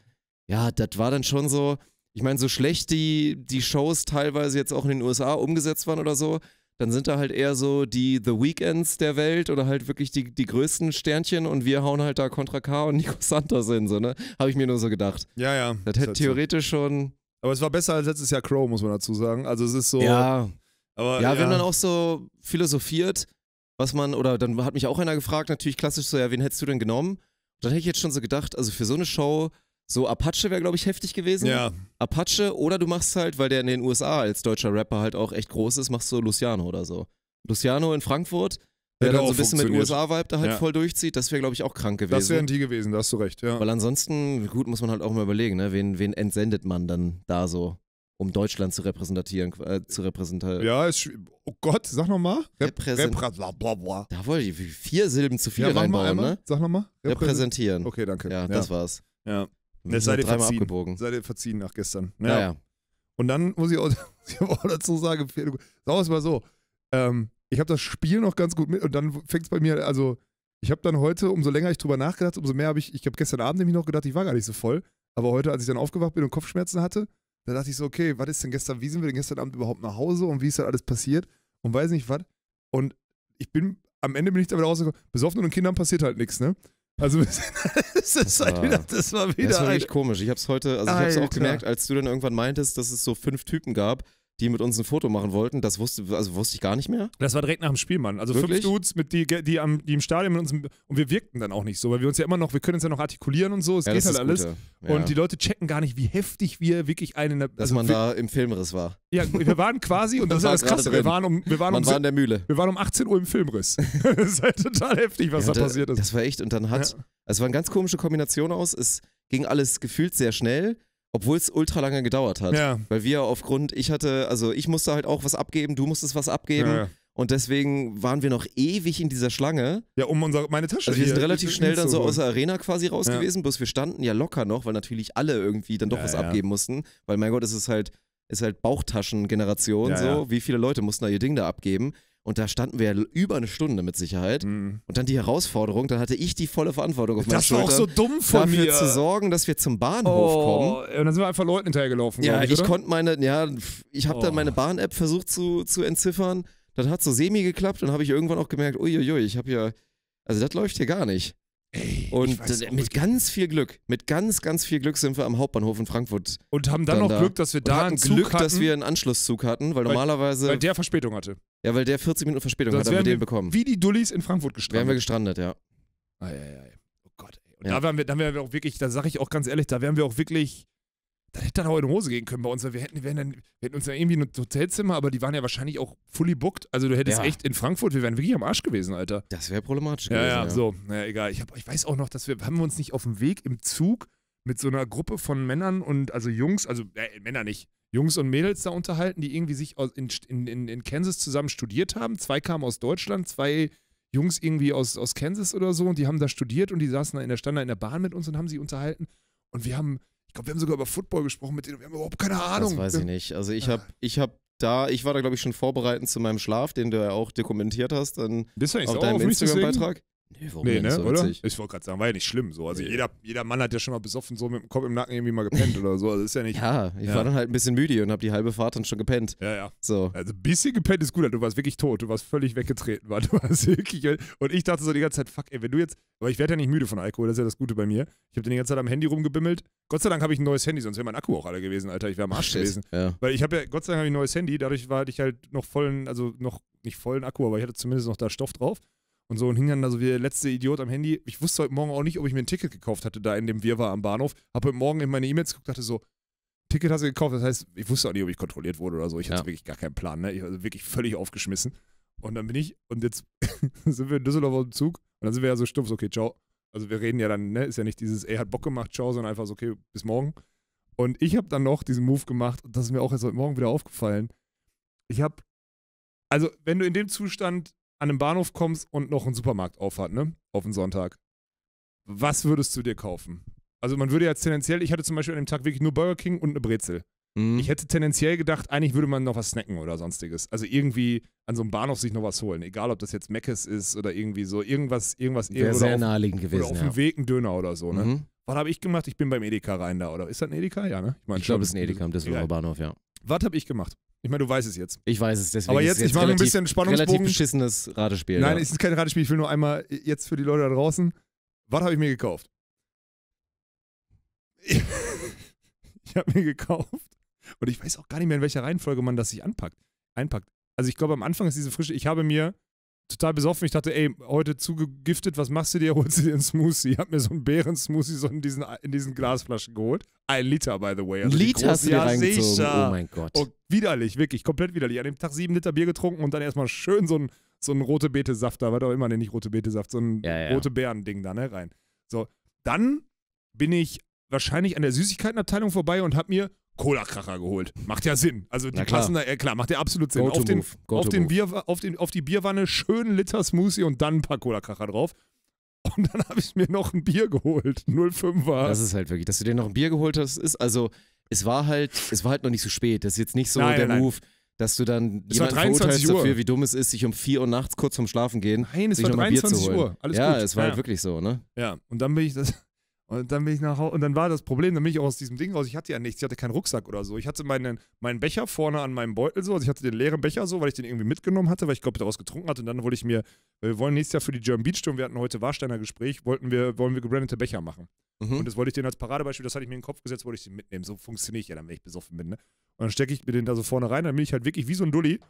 ja, ja das war dann schon so. Ich meine, so schlecht die, die Shows teilweise jetzt auch in den USA umgesetzt waren oder so, dann sind da halt eher so die The Weekends der Welt oder halt wirklich die, die größten Sternchen und wir hauen halt da Contra K und Nico Santos hin, so, ne? Habe ich mir nur so gedacht. Ja, ja. Das hätte halt theoretisch so. schon. Aber es war besser als letztes Jahr Crow, muss man dazu sagen. Also es ist so. Ja. Aber, ja, ja. wenn man auch so philosophiert, was man, oder dann hat mich auch einer gefragt, natürlich klassisch so, ja, wen hättest du denn genommen? Dann hätte ich jetzt schon so gedacht, also für so eine Show so, Apache wäre, glaube ich, heftig gewesen. Ja. Apache oder du machst halt, weil der in den USA als deutscher Rapper halt auch echt groß ist, machst du Luciano oder so. Luciano in Frankfurt, der dann so ein bisschen mit USA-Vibe da halt ja. voll durchzieht, das wäre, glaube ich, auch krank gewesen. Das wären die gewesen, da hast du recht, ja. Weil ansonsten, gut, muss man halt auch mal überlegen, ne? wen, wen entsendet man dann da so, um Deutschland zu repräsentieren, äh, zu repräsentieren. Ja, ist, oh Gott, sag nochmal. Repräsent. Repräsent bla, Da wollte ich vier Silben zu viel ja, reinbauen, mal, ne? Sag nochmal. Repräsentieren. Okay, danke. Ja, ja, das war's. Ja. Ne, sei dir verziehen. Abgebogen. Sei dir verziehen nach gestern. Ja, ja. Und dann muss ich auch, auch dazu sagen, sagen es mal so, ähm, ich habe das Spiel noch ganz gut mit und dann fängt es bei mir, also ich habe dann heute, umso länger ich drüber nachgedacht, umso mehr habe ich, ich habe gestern Abend nämlich noch gedacht, ich war gar nicht so voll, aber heute, als ich dann aufgewacht bin und Kopfschmerzen hatte, da dachte ich so, okay, was ist denn gestern, wie sind wir denn gestern Abend überhaupt nach Hause und wie ist das alles passiert und weiß nicht was. Und ich bin, am Ende bin ich damit rausgekommen, besoffen und Kindern passiert halt nichts, ne? Also es ist halt wieder, das war wieder. Das war echt komisch. Ich habe es heute, also ich habe es auch gemerkt, als du dann irgendwann meintest, dass es so fünf Typen gab, die mit uns ein Foto machen wollten. Das wusste, also wusste ich gar nicht mehr. Das war direkt nach dem Spiel, Mann. Also Wirklich? fünf Dudes, mit die, die, am, die im Stadion mit uns. Und wir wirkten dann auch nicht so, weil wir uns ja immer noch, wir können uns ja noch artikulieren und so. Es ja, geht halt alles. Ja. Und die Leute checken gar nicht, wie heftig wir wirklich einen. Also Dass man wir, da im Filmriss war. Ja, wir waren quasi, und das ist ja das Krasse, wir waren, um, wir waren man um. War in der Mühle. Wir waren um 18 Uhr im Filmriss. das ist halt total heftig, was ja, da, da, passiert ist. Das war echt, und dann hat. Es war eine ganz komische Kombination aus. Es ging alles gefühlt sehr schnell. Obwohl es ultra lange gedauert hat. Ja. Weil wir aufgrund, ich hatte, also ich musste halt auch was abgeben, du musstest was abgeben. Ja, Und deswegen waren wir noch ewig in dieser Schlange. Ja, um unsere, meine Tasche. Also wir sind relativ schnell dann so aus der Arena quasi raus ja. gewesen, bloß wir standen ja locker noch, weil natürlich alle irgendwie dann doch ja, was ja. abgeben mussten. Weil mein Gott, es ist halt, ist halt Bauchtaschen-Generation so. Wie viele Leute mussten da ihr Ding da abgeben? Und da standen wir über eine Stunde mit Sicherheit. Mhm. Und dann die Herausforderung, dann hatte ich die volle Verantwortung auf meiner das Das war auch so dumm von dafür mir. zu sorgen, dass wir zum Bahnhof oh. kommen. Und dann sind wir einfach Leuten hinterhergelaufen. Ja, ich, ich konnte meine, ja, ich habe oh. dann meine Bahn-App versucht zu, zu entziffern. Dann hat so semi geklappt und habe ich irgendwann auch gemerkt, uiuiui, ich habe ja, also das läuft hier gar nicht. Ey, und weiß, mit ganz viel Glück, mit ganz, ganz viel Glück sind wir am Hauptbahnhof in Frankfurt. Und haben dann, dann noch da. Glück, dass wir da hatten einen Zug Glück, hatten, dass wir einen Anschlusszug hatten, weil, weil, normalerweise. Weil der Verspätung hatte. Ja, weil der 40 Minuten Verspätung hatte, haben wir den bekommen. Wie die Dullis in Frankfurt gestrandet. Wären wir gestrandet, ja. Ei, ei, ei. Oh Gott, ey. Und ja. da wären wir, dann wären wir auch wirklich, da sage ich auch ganz ehrlich, da wären wir auch wirklich dann hätte dann auch in Hose gehen können bei uns, weil wir hätten, wir hätten, dann, wir hätten uns dann irgendwie ein Hotelzimmer, aber die waren ja wahrscheinlich auch fully booked. Also du hättest ja. echt in Frankfurt, wir wären wirklich am Arsch gewesen, Alter. Das wäre problematisch ja, gewesen. Ja, ja, so, naja, egal. Ich, hab, ich weiß auch noch, dass wir, haben wir uns nicht auf dem Weg im Zug mit so einer Gruppe von Männern und, also Jungs, also äh, Männer nicht, Jungs und Mädels da unterhalten, die irgendwie sich in, in, in Kansas zusammen studiert haben. Zwei kamen aus Deutschland, zwei Jungs irgendwie aus, aus Kansas oder so und die haben da studiert und die saßen da in der, standen in der Bahn mit uns und haben sie unterhalten. Und wir haben ich glaube, wir haben sogar über Football gesprochen mit denen. Wir haben überhaupt keine Ahnung. Das weiß ich nicht. Also ich habe ich hab da, ich war da, glaube ich, schon vorbereitend zu meinem Schlaf, den du ja auch dokumentiert hast. Dann Bist du eigentlich auf deinem Instagram-Beitrag? Nee, warum nee, ne, so oder? Ich wollte gerade sagen, war ja nicht schlimm. So. Also nee. jeder, jeder Mann hat ja schon mal besoffen so mit dem Kopf im Nacken irgendwie mal gepennt oder so. Also ist ja nicht. Ja, ich ja. war dann halt ein bisschen müde und habe die halbe Fahrt dann schon gepennt. Ja, ja. So. Also ein bisschen gepennt ist gut, du warst wirklich tot, du warst völlig weggetreten, war. Du warst wirklich. Und ich dachte so die ganze Zeit, fuck, ey, wenn du jetzt. Aber ich werde ja nicht müde von Alkohol, das ist ja das Gute bei mir. Ich habe den die ganze Zeit am Handy rumgebimmelt. Gott sei Dank habe ich ein neues Handy, sonst wäre mein Akku auch alle gewesen, Alter. Ich wäre am Arsch Shit. gewesen. Ja. Weil ich habe ja, Gott sei Dank habe ich ein neues Handy, dadurch war ich halt noch vollen, also noch nicht vollen Akku, aber ich hatte zumindest noch da Stoff drauf und so und hing dann da so wie der letzte Idiot am Handy. Ich wusste heute Morgen auch nicht, ob ich mir ein Ticket gekauft hatte, da in dem Wirrwarr am Bahnhof. Hab heute Morgen in meine E-Mails geguckt, dachte so, Ticket hast du gekauft. Das heißt, ich wusste auch nicht, ob ich kontrolliert wurde oder so. Ich ja. hatte wirklich gar keinen Plan. Ne? Ich war wirklich völlig aufgeschmissen. Und dann bin ich, und jetzt sind wir in Düsseldorf auf dem Zug und dann sind wir ja so stumpf, so, okay, ciao. Also wir reden ja dann, ne, ist ja nicht dieses, ey, hat Bock gemacht, ciao, sondern einfach so, okay, bis morgen. Und ich habe dann noch diesen Move gemacht und das ist mir auch erst heute Morgen wieder aufgefallen. Ich habe, also wenn du in dem Zustand an einem Bahnhof kommst und noch einen Supermarkt aufhat, ne? Auf den Sonntag. Was würdest du dir kaufen? Also man würde ja tendenziell, ich hatte zum Beispiel an dem Tag wirklich nur Burger King und eine Brezel. Mhm. Ich hätte tendenziell gedacht, eigentlich würde man noch was snacken oder sonstiges. Also irgendwie an so einem Bahnhof sich noch was holen. Egal, ob das jetzt Meckes ist oder irgendwie so irgendwas, irgendwas. Wäre sehr auf, naheliegend gewesen. Oder auf dem Weg ein Döner oder so, ne? Mhm. Was habe ich gemacht? Ich bin beim Edeka rein da, oder? Ist das ein Edeka? Ja, ne? Ich, mein, ich glaube, es ist ein Edeka am Düsseldorfer Bahnhof, ja. Was habe ich gemacht? Ich meine, du weißt es jetzt. Ich weiß es, deswegen. Aber jetzt, ist jetzt ich mache ein bisschen Spannungsbogen. Relativ beschissenes Ratespiel. Nein, ja. es ist kein Ratespiel. Ich will nur einmal jetzt für die Leute da draußen. Was habe ich mir gekauft? Ich, ich habe mir gekauft. Und ich weiß auch gar nicht mehr, in welcher Reihenfolge man das sich anpackt. Einpackt. Also ich glaube, am Anfang ist diese frische. Ich habe mir total besoffen. Ich dachte, ey, heute zugegiftet, was machst du dir? Holst du dir einen Smoothie? Ich habe mir so einen Beeren-Smoothie so in diesen, in diesen Glasflaschen geholt. Ein Liter, by the way. Also Liter hast du dir Oh mein Gott. Oh, widerlich, wirklich, komplett widerlich. An dem Tag sieben Liter Bier getrunken und dann erstmal schön so ein, so ein rote Beete-Saft da, was auch immer, ne, nicht rote Beete-Saft, so ein ja, ja. rote Beeren-Ding da, ne, rein. So, dann bin ich wahrscheinlich an der Süßigkeitenabteilung vorbei und habe mir Cola-Kracher geholt. Macht ja Sinn. Also die klar. passen da, ja klar, macht ja absolut Sinn. Auf, den, auf, den Bier, auf, den, auf die Bierwanne schön Liter Smoothie und dann ein paar Cola-Kracher drauf. Und dann habe ich mir noch ein Bier geholt. 05er. Das ist halt wirklich, dass du dir noch ein Bier geholt hast, ist also, es war halt, es war halt noch nicht so spät. Das ist jetzt nicht so nein, der nein, Move. Nein dass du dann es jemanden verurteilst Uhr. dafür, wie dumm es ist, sich um 4 Uhr nachts kurz vorm Schlafen gehen. Nein, es war 23 Uhr. Alles ja, gut. es war halt ja. halt wirklich so, ne? Ja, und dann bin ich das. Und dann bin ich nach Hause. Und dann war das Problem, dann bin ich auch aus diesem Ding raus. Ich hatte ja nichts. Ich hatte keinen Rucksack oder so. Ich hatte meinen, meinen Becher vorne an meinem Beutel so. Also ich hatte den leeren Becher so, weil ich den irgendwie mitgenommen hatte, weil ich glaube, ich daraus getrunken hatte. Und dann wollte ich mir, wir wollen nächstes Jahr für die German Beach Tour, wir hatten heute Warsteiner Gespräch, wollten wir, wollen wir gebrandete Becher machen. Mhm. Und das wollte ich den als Paradebeispiel, das hatte ich mir in den Kopf gesetzt, wollte ich den mitnehmen. So funktioniert ich ja dann, wenn ich besoffen bin. Ne? Und dann stecke ich mir den da so vorne rein. Dann bin ich halt wirklich wie so ein Dulli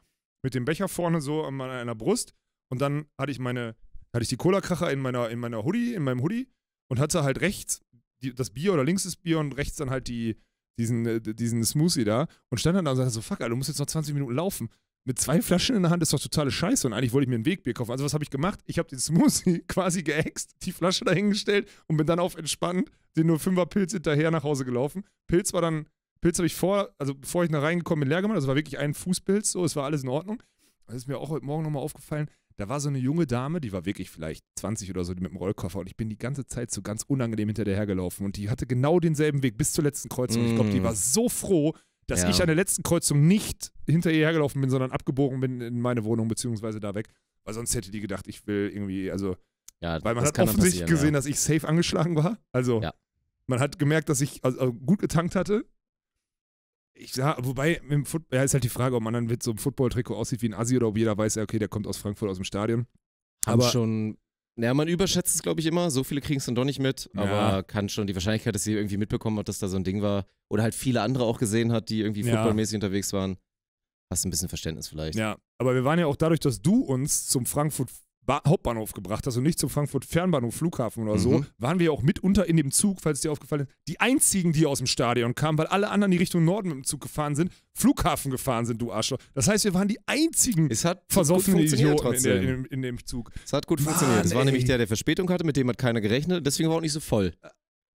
mit dem Becher vorne so an meiner Brust. Und dann hatte ich meine, hatte ich die Cola-Kracher in meiner, in meiner Hoodie, in meinem Hoodie und hatte halt rechts die, das Bier oder links das Bier und rechts dann halt die, diesen, äh, diesen Smoothie da und stand dann da und sagte so, fuck, Alter, du musst jetzt noch 20 Minuten laufen. Mit zwei Flaschen in der Hand ist doch totale Scheiße und eigentlich wollte ich mir ein Wegbier kaufen. Also was habe ich gemacht? Ich habe den Smoothie quasi geäxt, die Flasche dahingestellt und bin dann auf entspannt den nur fünfer Pilz hinterher nach Hause gelaufen. Pilz war dann, Pilz habe ich vor, also bevor ich nach reingekommen bin, leer gemacht. Das also war wirklich ein Fußpilz, so, es war alles in Ordnung. Das ist mir auch heute Morgen nochmal aufgefallen da war so eine junge Dame, die war wirklich vielleicht 20 oder so mit dem Rollkoffer und ich bin die ganze Zeit so ganz unangenehm hinterhergelaufen und die hatte genau denselben Weg bis zur letzten Kreuzung. Mm. Ich glaube, die war so froh, dass ja. ich an der letzten Kreuzung nicht hinter ihr hergelaufen bin, sondern abgebogen bin in meine Wohnung beziehungsweise da weg, weil sonst hätte die gedacht, ich will irgendwie, also, ja, weil man hat offensichtlich gesehen, ja. dass ich safe angeschlagen war. Also, man hat gemerkt, dass ich also, gut getankt hatte ich, sah, wobei, im Football, ja, ist halt die Frage, ob man dann mit so einem Football-Trikot aussieht wie ein Asi oder ob jeder weiß, okay, der kommt aus Frankfurt aus dem Stadion. Aber schon. Naja, man überschätzt es, glaube ich, immer. So viele kriegen es dann doch nicht mit. Ja. Aber kann schon die Wahrscheinlichkeit, dass sie irgendwie mitbekommen hat, dass da so ein Ding war. Oder halt viele andere auch gesehen hat, die irgendwie ja. footballmäßig unterwegs waren. Hast ein bisschen Verständnis vielleicht. Ja, aber wir waren ja auch dadurch, dass du uns zum Frankfurt ba Hauptbahnhof gebracht hast und nicht zum Frankfurt Fernbahnhof, Flughafen oder so, mhm. waren wir auch mitunter in dem Zug, falls dir aufgefallen ist, die einzigen, die aus dem Stadion kamen, weil alle anderen, die Richtung Norden mit dem Zug gefahren sind, Flughafen gefahren sind, du Arschloch. Das heißt, wir waren die einzigen es hat versoffenen Idioten in, der, in, in, dem Zug. Es hat gut Mann, funktioniert. Es war ey. nämlich der, der Verspätung hatte, mit dem hat keiner gerechnet, deswegen war auch nicht so voll. Äh,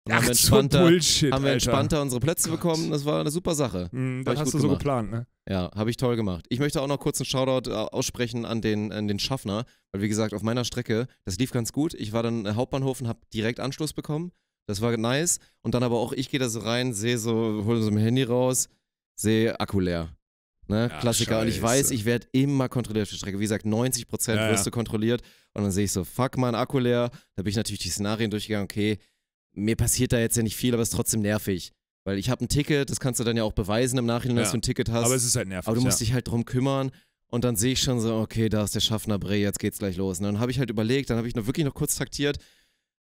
und Ach, haben entspannter, Bullshit, haben wir entspannter Alter. unsere Plätze Gott. bekommen. Das war eine super Sache. Mhm, das hast du so geplant, ne? Ja, habe ich toll gemacht. Ich möchte auch noch kurz einen Shoutout äh, aussprechen an den, an den Schaffner, weil wie gesagt, auf meiner Strecke, das lief ganz gut. Ich war dann äh, Hauptbahnhof und habe direkt Anschluss bekommen. Das war nice. Und dann aber auch, ich gehe da so rein, sehe so, hole so mein Handy raus, sehe Akku leer. Ne? Ja, ah, Klassiker. Scheiße. Und ich weiß, ich werde immer kontrolliert auf der Strecke. Wie gesagt, 90% Prozent ja, wirst ja. kontrolliert. Und dann sehe ich so, fuck, mein Akku leer. Da bin ich natürlich die Szenarien durchgegangen, okay, mir passiert da jetzt ja nicht viel, aber es ist trotzdem nervig. Weil ich habe ein Ticket, das kannst du dann ja auch beweisen im Nachhinein, ja. dass du ein Ticket hast. Aber es ist halt nervig. Aber du musst ja. dich halt drum kümmern. Und dann sehe ich schon so, okay, da ist der Schaffner Bre, jetzt geht's gleich los. Ne? Und dann habe ich halt überlegt, dann habe ich noch wirklich noch kurz taktiert,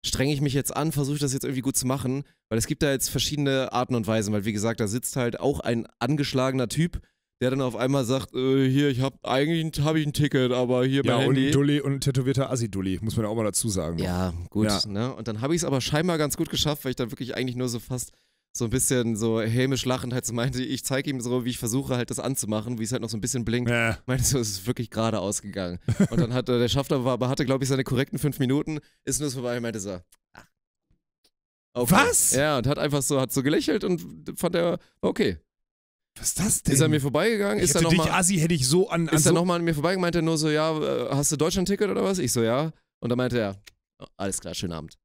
strenge ich mich jetzt an, versuche das jetzt irgendwie gut zu machen, weil es gibt da jetzt verschiedene Arten und Weisen, weil wie gesagt, da sitzt halt auch ein angeschlagener Typ der dann auf einmal sagt, äh, hier, ich habe eigentlich hab ich ein Ticket, aber hier ja, mein und Dulli und tätowierter Assi-Dulli, muss man ja auch mal dazu sagen. Ne? Ja, gut. Ja. Ne? Und dann habe ich es aber scheinbar ganz gut geschafft, weil ich dann wirklich eigentlich nur so fast so ein bisschen so hämisch lachend halt so meinte, ich zeige ihm so, wie ich versuche halt das anzumachen, wie es halt noch so ein bisschen blinkt. Ja. Meinte so, es ist wirklich gerade ausgegangen. Und dann hat äh, der Schaffner, war, hatte glaube ich seine korrekten fünf Minuten, ist nur vorbei und meinte so, ach. Okay. Was? Ja, und hat einfach so, hat so gelächelt und fand er, okay. Was ist das denn? Ist er mir vorbeigegangen? Ich ist hätte er noch dich, mal, Assi, hätte ich so an. an ist so er nochmal an mir vorbeigegangen? Meinte er nur so, ja, äh, hast du Deutschland-Ticket oder was? Ich so, ja. Und dann meinte er, oh, alles klar, schönen Abend.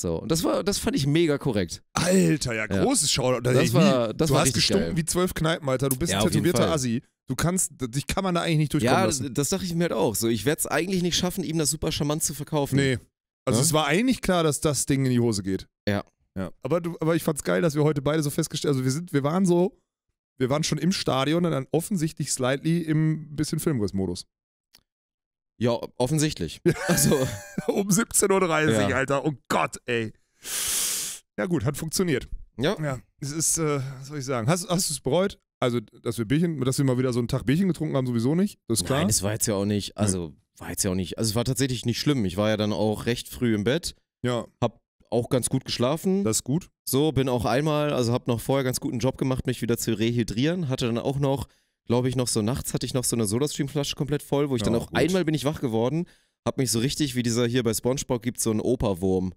So, und das war, das fand ich mega korrekt. Alter, ja, großes ja. Shoutout. Das, das war, das du war hast gestunken geil. wie zwölf Kneipen, Alter. Du bist ja, ein tätowierter Assi. Du kannst, dich kann man da eigentlich nicht durchkommen Ja, lassen. das dachte ich mir halt auch. So, ich werde es eigentlich nicht schaffen, ihm das super charmant zu verkaufen. Nee. Also ja? es war eigentlich klar, dass das Ding in die Hose geht. Ja. Ja. Aber, du, aber ich fand's geil, dass wir heute beide so festgestellt, also wir sind, wir waren so, wir waren schon im Stadion und dann offensichtlich slightly im bisschen Filmriss-Modus. Ja, offensichtlich. Also um 17.30 Uhr, ja. Alter. Oh Gott, ey. Ja, gut, hat funktioniert. Ja. Ja. Es ist, äh, was soll ich sagen? Hast, hast du es bereut? Also, dass wir Bierchen, dass wir mal wieder so einen Tag Bierchen getrunken haben, sowieso nicht. Das ist klar. Nein, es war jetzt ja auch nicht, also war jetzt ja auch nicht, also es war tatsächlich nicht schlimm. Ich war ja dann auch recht früh im Bett. Ja. Hab auch ganz gut geschlafen. Das ist gut. So, bin auch einmal, also habe noch vorher ganz guten Job gemacht, mich wieder zu rehydrieren. Hatte dann auch noch, glaube ich, noch so nachts hatte ich noch so eine soda flasche komplett voll, wo ich ja, dann auch gut. einmal bin ich wach geworden, habe mich so richtig, wie dieser hier bei Spongebob gibt, so einen Operwurm.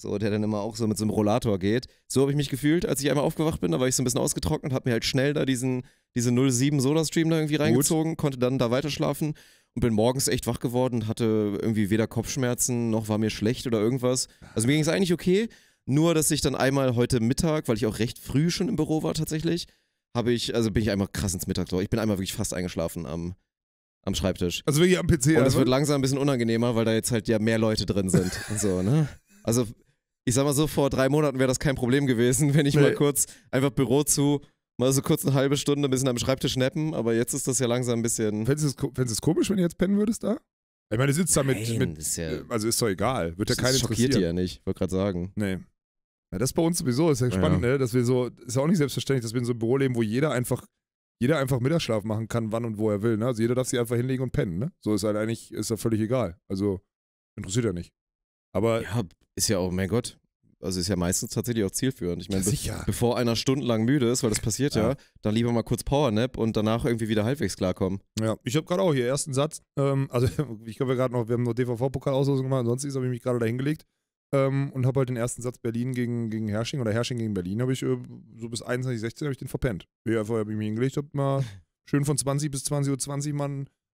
So, der dann immer auch so mit so einem Rollator geht. So habe ich mich gefühlt, als ich einmal aufgewacht bin, da war ich so ein bisschen ausgetrocknet, habe mir halt schnell da diesen, diese 07 Soda Stream da irgendwie reingezogen, Gut. konnte dann da weiterschlafen und bin morgens echt wach geworden, und hatte irgendwie weder Kopfschmerzen noch war mir schlecht oder irgendwas. Also mir ging es eigentlich okay, nur dass ich dann einmal heute Mittag, weil ich auch recht früh schon im Büro war tatsächlich, habe ich, also bin ich einmal krass ins Mittagsloch. Ich bin einmal wirklich fast eingeschlafen am, am Schreibtisch. Also wirklich am PC. Und es also? wird langsam ein bisschen unangenehmer, weil da jetzt halt ja mehr Leute drin sind und so, ne? Also ich sag mal so, vor drei Monaten wäre das kein Problem gewesen, wenn ich nee. mal kurz einfach Büro zu mal so kurz eine halbe Stunde ein bisschen am Schreibtisch neppen, aber jetzt ist das ja langsam ein bisschen. Fändest du es komisch, wenn du jetzt pennen würdest da? Ich meine, du sitzt da mit. mit ist ja, also ist doch egal. Wird ja keiner interessieren. Das ja nicht, wollte gerade sagen. Nee. Ja, das bei uns sowieso ist ja spannend, ja. ne? Dass wir so, ist ja auch nicht selbstverständlich, dass wir in so einem Büro leben, wo jeder einfach, jeder einfach Mittagsschlaf machen kann, wann und wo er will. Ne? Also jeder darf sich einfach hinlegen und pennen, ne? So ist halt eigentlich, ist ja völlig egal. Also interessiert ja nicht. Aber. Ja, ist ja auch, mein Gott also ist ja meistens tatsächlich auch zielführend. Ich meine, be bevor einer stundenlang müde ist, weil das passiert ja, ja dann lieber mal kurz Powernap und danach irgendwie wieder halbwegs klarkommen. Ja, ich habe gerade auch hier ersten Satz, ähm, also ich glaube ja gerade noch, wir haben noch DVV-Pokal-Auslosung gemacht, ansonsten habe ich mich gerade dahingelegt ähm, und habe halt den ersten Satz Berlin gegen, gegen Hersching oder Hersching gegen Berlin habe ich äh, so bis 21, 16 habe ich den verpennt. Ja, vorher habe ich mich hingelegt, habe mal schön von 20 bis 20.20 Uhr 20 mal,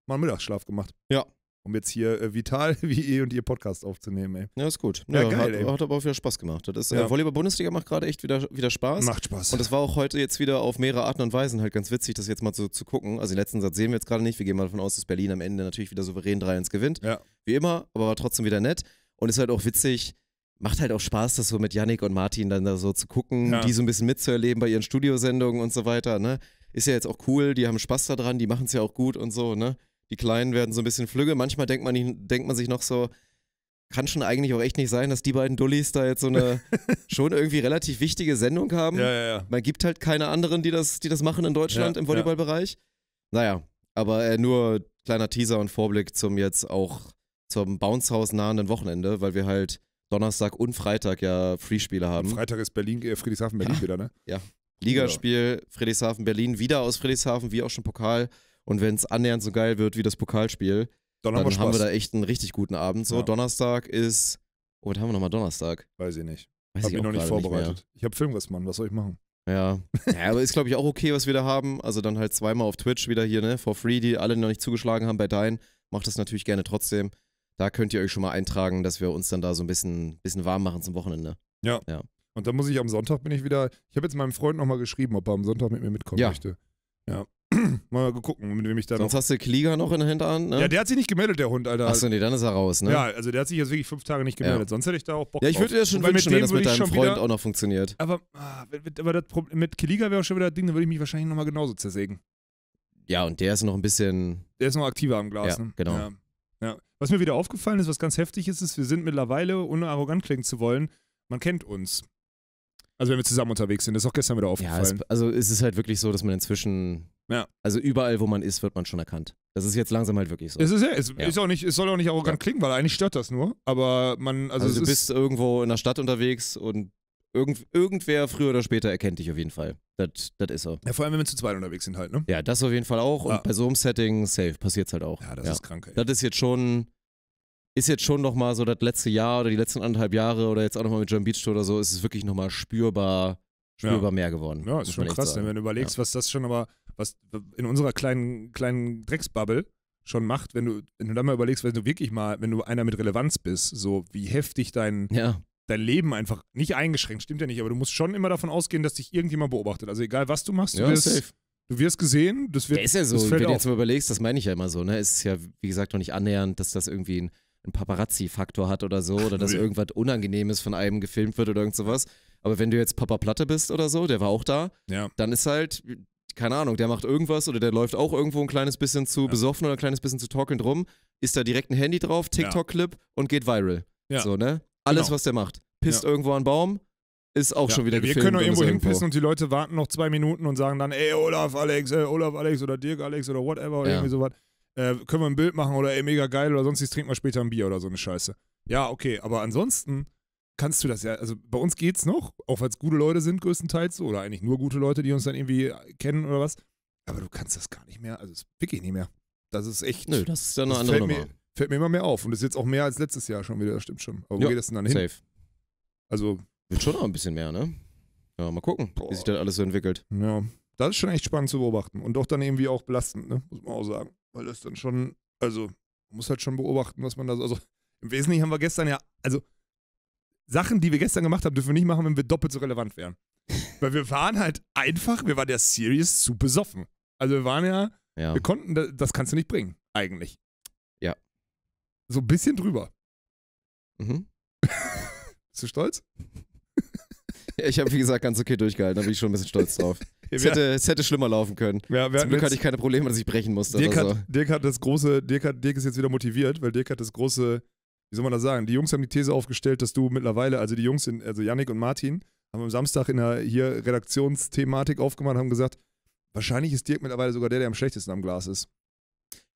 mal einen Mittagsschlaf gemacht. Ja, um jetzt hier äh, vital wie eh und ihr Podcast aufzunehmen, ey. Ja, ist gut. Ja, ja geil, hat, hat, aber auch wieder Spaß gemacht. Das ist, äh, ja. äh, Volleyball-Bundesliga macht gerade echt wieder, wieder Spaß. Macht Spaß. Und das war auch heute jetzt wieder auf mehrere Arten und Weisen halt ganz witzig, das jetzt mal so zu gucken. Also den letzten Satz sehen wir jetzt gerade nicht. Wir gehen mal davon aus, dass Berlin am Ende natürlich wieder souverän 3-1 gewinnt. Ja. Wie immer, aber war trotzdem wieder nett. Und ist halt auch witzig, macht halt auch Spaß, das so mit Yannick und Martin dann da so zu gucken, ja. die so ein bisschen mitzuerleben bei ihren Studiosendungen und so weiter, ne? Ist ja jetzt auch cool, die haben Spaß daran, die machen es ja auch gut und so, ne? Die Kleinen werden so ein bisschen flügge. Manchmal denkt man, denkt man sich noch so, kann schon eigentlich auch echt nicht sein, dass die beiden Dullis da jetzt so eine schon irgendwie relativ wichtige Sendung haben. Ja, ja, ja. Man gibt halt keine anderen, die das, die das machen in Deutschland im Volleyballbereich. Naja, aber äh, nur kleiner Teaser und Vorblick zum jetzt auch zum Bouncehaus nahenden Wochenende, weil wir halt Donnerstag und Freitag ja Freespiele haben. Und Freitag ist Berlin, äh, Friedrichshafen Berlin wieder, ne? Ja. Ligaspiel, Friedrichshafen Berlin, wieder aus Friedrichshafen, wie auch schon Pokal. Und wenn es annähernd so geil wird wie das Pokalspiel, dann, dann haben, wir da echt einen richtig guten Abend. So, ja. Donnerstag ist. Oh, was haben wir nochmal Donnerstag? Weiß ich nicht. Weiß hab ich mich noch nicht vorbereitet. Nicht ich habe was Mann. Was soll ich machen? Ja. ja aber ist, glaube ich, auch okay, was wir da haben. Also dann halt zweimal auf Twitch wieder hier, ne? For free, die alle noch nicht zugeschlagen haben bei Dein. Macht das natürlich gerne trotzdem. Da könnt ihr euch schon mal eintragen, dass wir uns dann da so ein bisschen, bisschen warm machen zum Wochenende. Ja. ja. Und dann muss ich am Sonntag bin ich wieder. Ich habe jetzt meinem Freund nochmal geschrieben, ob er am Sonntag mit mir mitkommen ja. möchte. Ja. mal gucken, mit wem ich da Sonst noch. hast du Klieger noch in der Hinterhand, ne? Ja, der hat sich nicht gemeldet, der Hund, Alter. Achso, nee, dann ist er raus, ne? Ja, also der hat sich jetzt wirklich fünf Tage nicht gemeldet. Ja. Sonst hätte ich da auch Bock Ja, ich würde dir schon wünschen, wenn das mit deinem Freund wieder, auch noch funktioniert. Aber, ah, aber das Problem, mit Klieger wäre auch schon wieder das Ding, dann würde ich mich wahrscheinlich nochmal genauso zersägen. Ja, und der ist noch ein bisschen. Der ist noch aktiver am Glas, ja, ne? Genau. Ja. ja. Was mir wieder aufgefallen ist, was ganz heftig ist, ist, wir sind mittlerweile, ohne arrogant klingen zu wollen, man kennt uns. Also wenn wir zusammen unterwegs sind, das ist auch gestern wieder aufgefallen. Ja, es, also es ist halt wirklich so, dass man inzwischen, ja. also überall, wo man ist, wird man schon erkannt. Das ist jetzt langsam halt wirklich so. Es ist ja, es ja. ist auch nicht, es soll auch nicht arrogant ja. klingen, weil eigentlich stört das nur. Aber man, also, also du bist irgendwo in der Stadt unterwegs und irgend, irgendwer früher oder später erkennt dich auf jeden Fall. Das, ist so. Ja, vor allem, wenn wir zu zweit unterwegs sind halt, ne? Ja, das auf jeden Fall auch. Und bei so einem Setting, safe, passiert es halt auch. Ja, das ist krank, ey. Das ist jetzt schon ist jetzt schon nochmal so das letzte Jahr oder die letzten anderthalb Jahre oder jetzt auch nochmal mit John Beach Tour oder so, ist es wirklich nochmal spürbar, spürbar ja. mehr geworden. Ja, ist schon krass, sagen. wenn du überlegst, ja. was das schon aber, was in unserer kleinen, kleinen Drecksbubble schon macht, wenn du, wenn du dann mal überlegst, wenn du wirklich mal, wenn du einer mit Relevanz bist, so wie heftig dein, ja. dein Leben einfach nicht eingeschränkt, stimmt ja nicht, aber du musst schon immer davon ausgehen, dass dich irgendjemand beobachtet. Also egal was du machst, du wirst, safe. Du wirst gesehen, das wird. Der ist ja so, wenn du jetzt mal überlegst, das meine ich ja immer so, ne? Es ist ja, wie gesagt, noch nicht annähernd, dass das irgendwie ein einen Paparazzi-Faktor hat oder so, oder dass irgendwas Unangenehmes von einem gefilmt wird oder irgend sowas. Aber wenn du jetzt Papa Platte bist oder so, der war auch da, ja. dann ist halt, keine Ahnung, der macht irgendwas oder der läuft auch irgendwo ein kleines bisschen zu ja. besoffen oder ein kleines bisschen zu talkend rum, ist da direkt ein Handy drauf, TikTok-Clip und geht viral. Ja. So, ne? Alles, genau. was der macht. Pisst irgendwo an Baum, ist auch ja, schon wieder gefilmt. Wir können doch irgendwo hinpissen irgendwo. und die Leute warten noch zwei Minuten und sagen dann, ey, Olaf, Alex, ey, Olaf, Alex oder Dirk, Alex oder whatever oder ja. irgendwie sowas äh, können wir ein Bild machen oder ey, mega geil oder sonstiges, trinken wir später ein Bier oder so eine Scheiße. Ja, okay, aber ansonsten kannst du das ja, also bei uns geht's noch, auch weil es gute Leute sind größtenteils so, oder eigentlich nur gute Leute, die uns dann irgendwie kennen oder was, aber du kannst das gar nicht mehr, also das pick ich nicht mehr. Das ist echt. Nö, das ist ja eine andere fällt Nummer. Mir, fällt mir immer mehr auf und das ist jetzt auch mehr als letztes Jahr schon wieder, das stimmt schon. Aber wo ja, geht das denn dann hin? Safe. Also. Wird schon noch ein bisschen mehr, ne? Ja, mal gucken, boah. wie sich das alles so entwickelt. Ja, das ist schon echt spannend zu beobachten und doch dann irgendwie auch belastend, ne? Muss man auch sagen weil das dann schon, also man muss halt schon beobachten, was man da so. Also im Wesentlichen haben wir gestern ja, also Sachen, die wir gestern gemacht haben, dürfen wir nicht machen, wenn wir doppelt so relevant wären. weil wir waren halt einfach, wir waren ja serious zu besoffen. Also wir waren ja, ja. wir konnten, das, das kannst du nicht bringen, eigentlich. Ja. So ein bisschen drüber. Mhm. Bist du stolz? ja, ich habe, wie gesagt, ganz okay durchgehalten, da bin ich schon ein bisschen stolz drauf. Es hätte, es hätte schlimmer laufen können. Ja, Zum Glück hatte ich keine Probleme, dass ich brechen musste. Dirk, hat, so. Dirk hat das große, Dirk, hat, Dirk ist jetzt wieder motiviert, weil Dirk hat das große, wie soll man das sagen? Die Jungs haben die These aufgestellt, dass du mittlerweile, also die Jungs, in, also Yannick und Martin, haben am Samstag in der hier Redaktionsthematik aufgemacht und haben gesagt, wahrscheinlich ist Dirk mittlerweile sogar der, der am schlechtesten am Glas ist.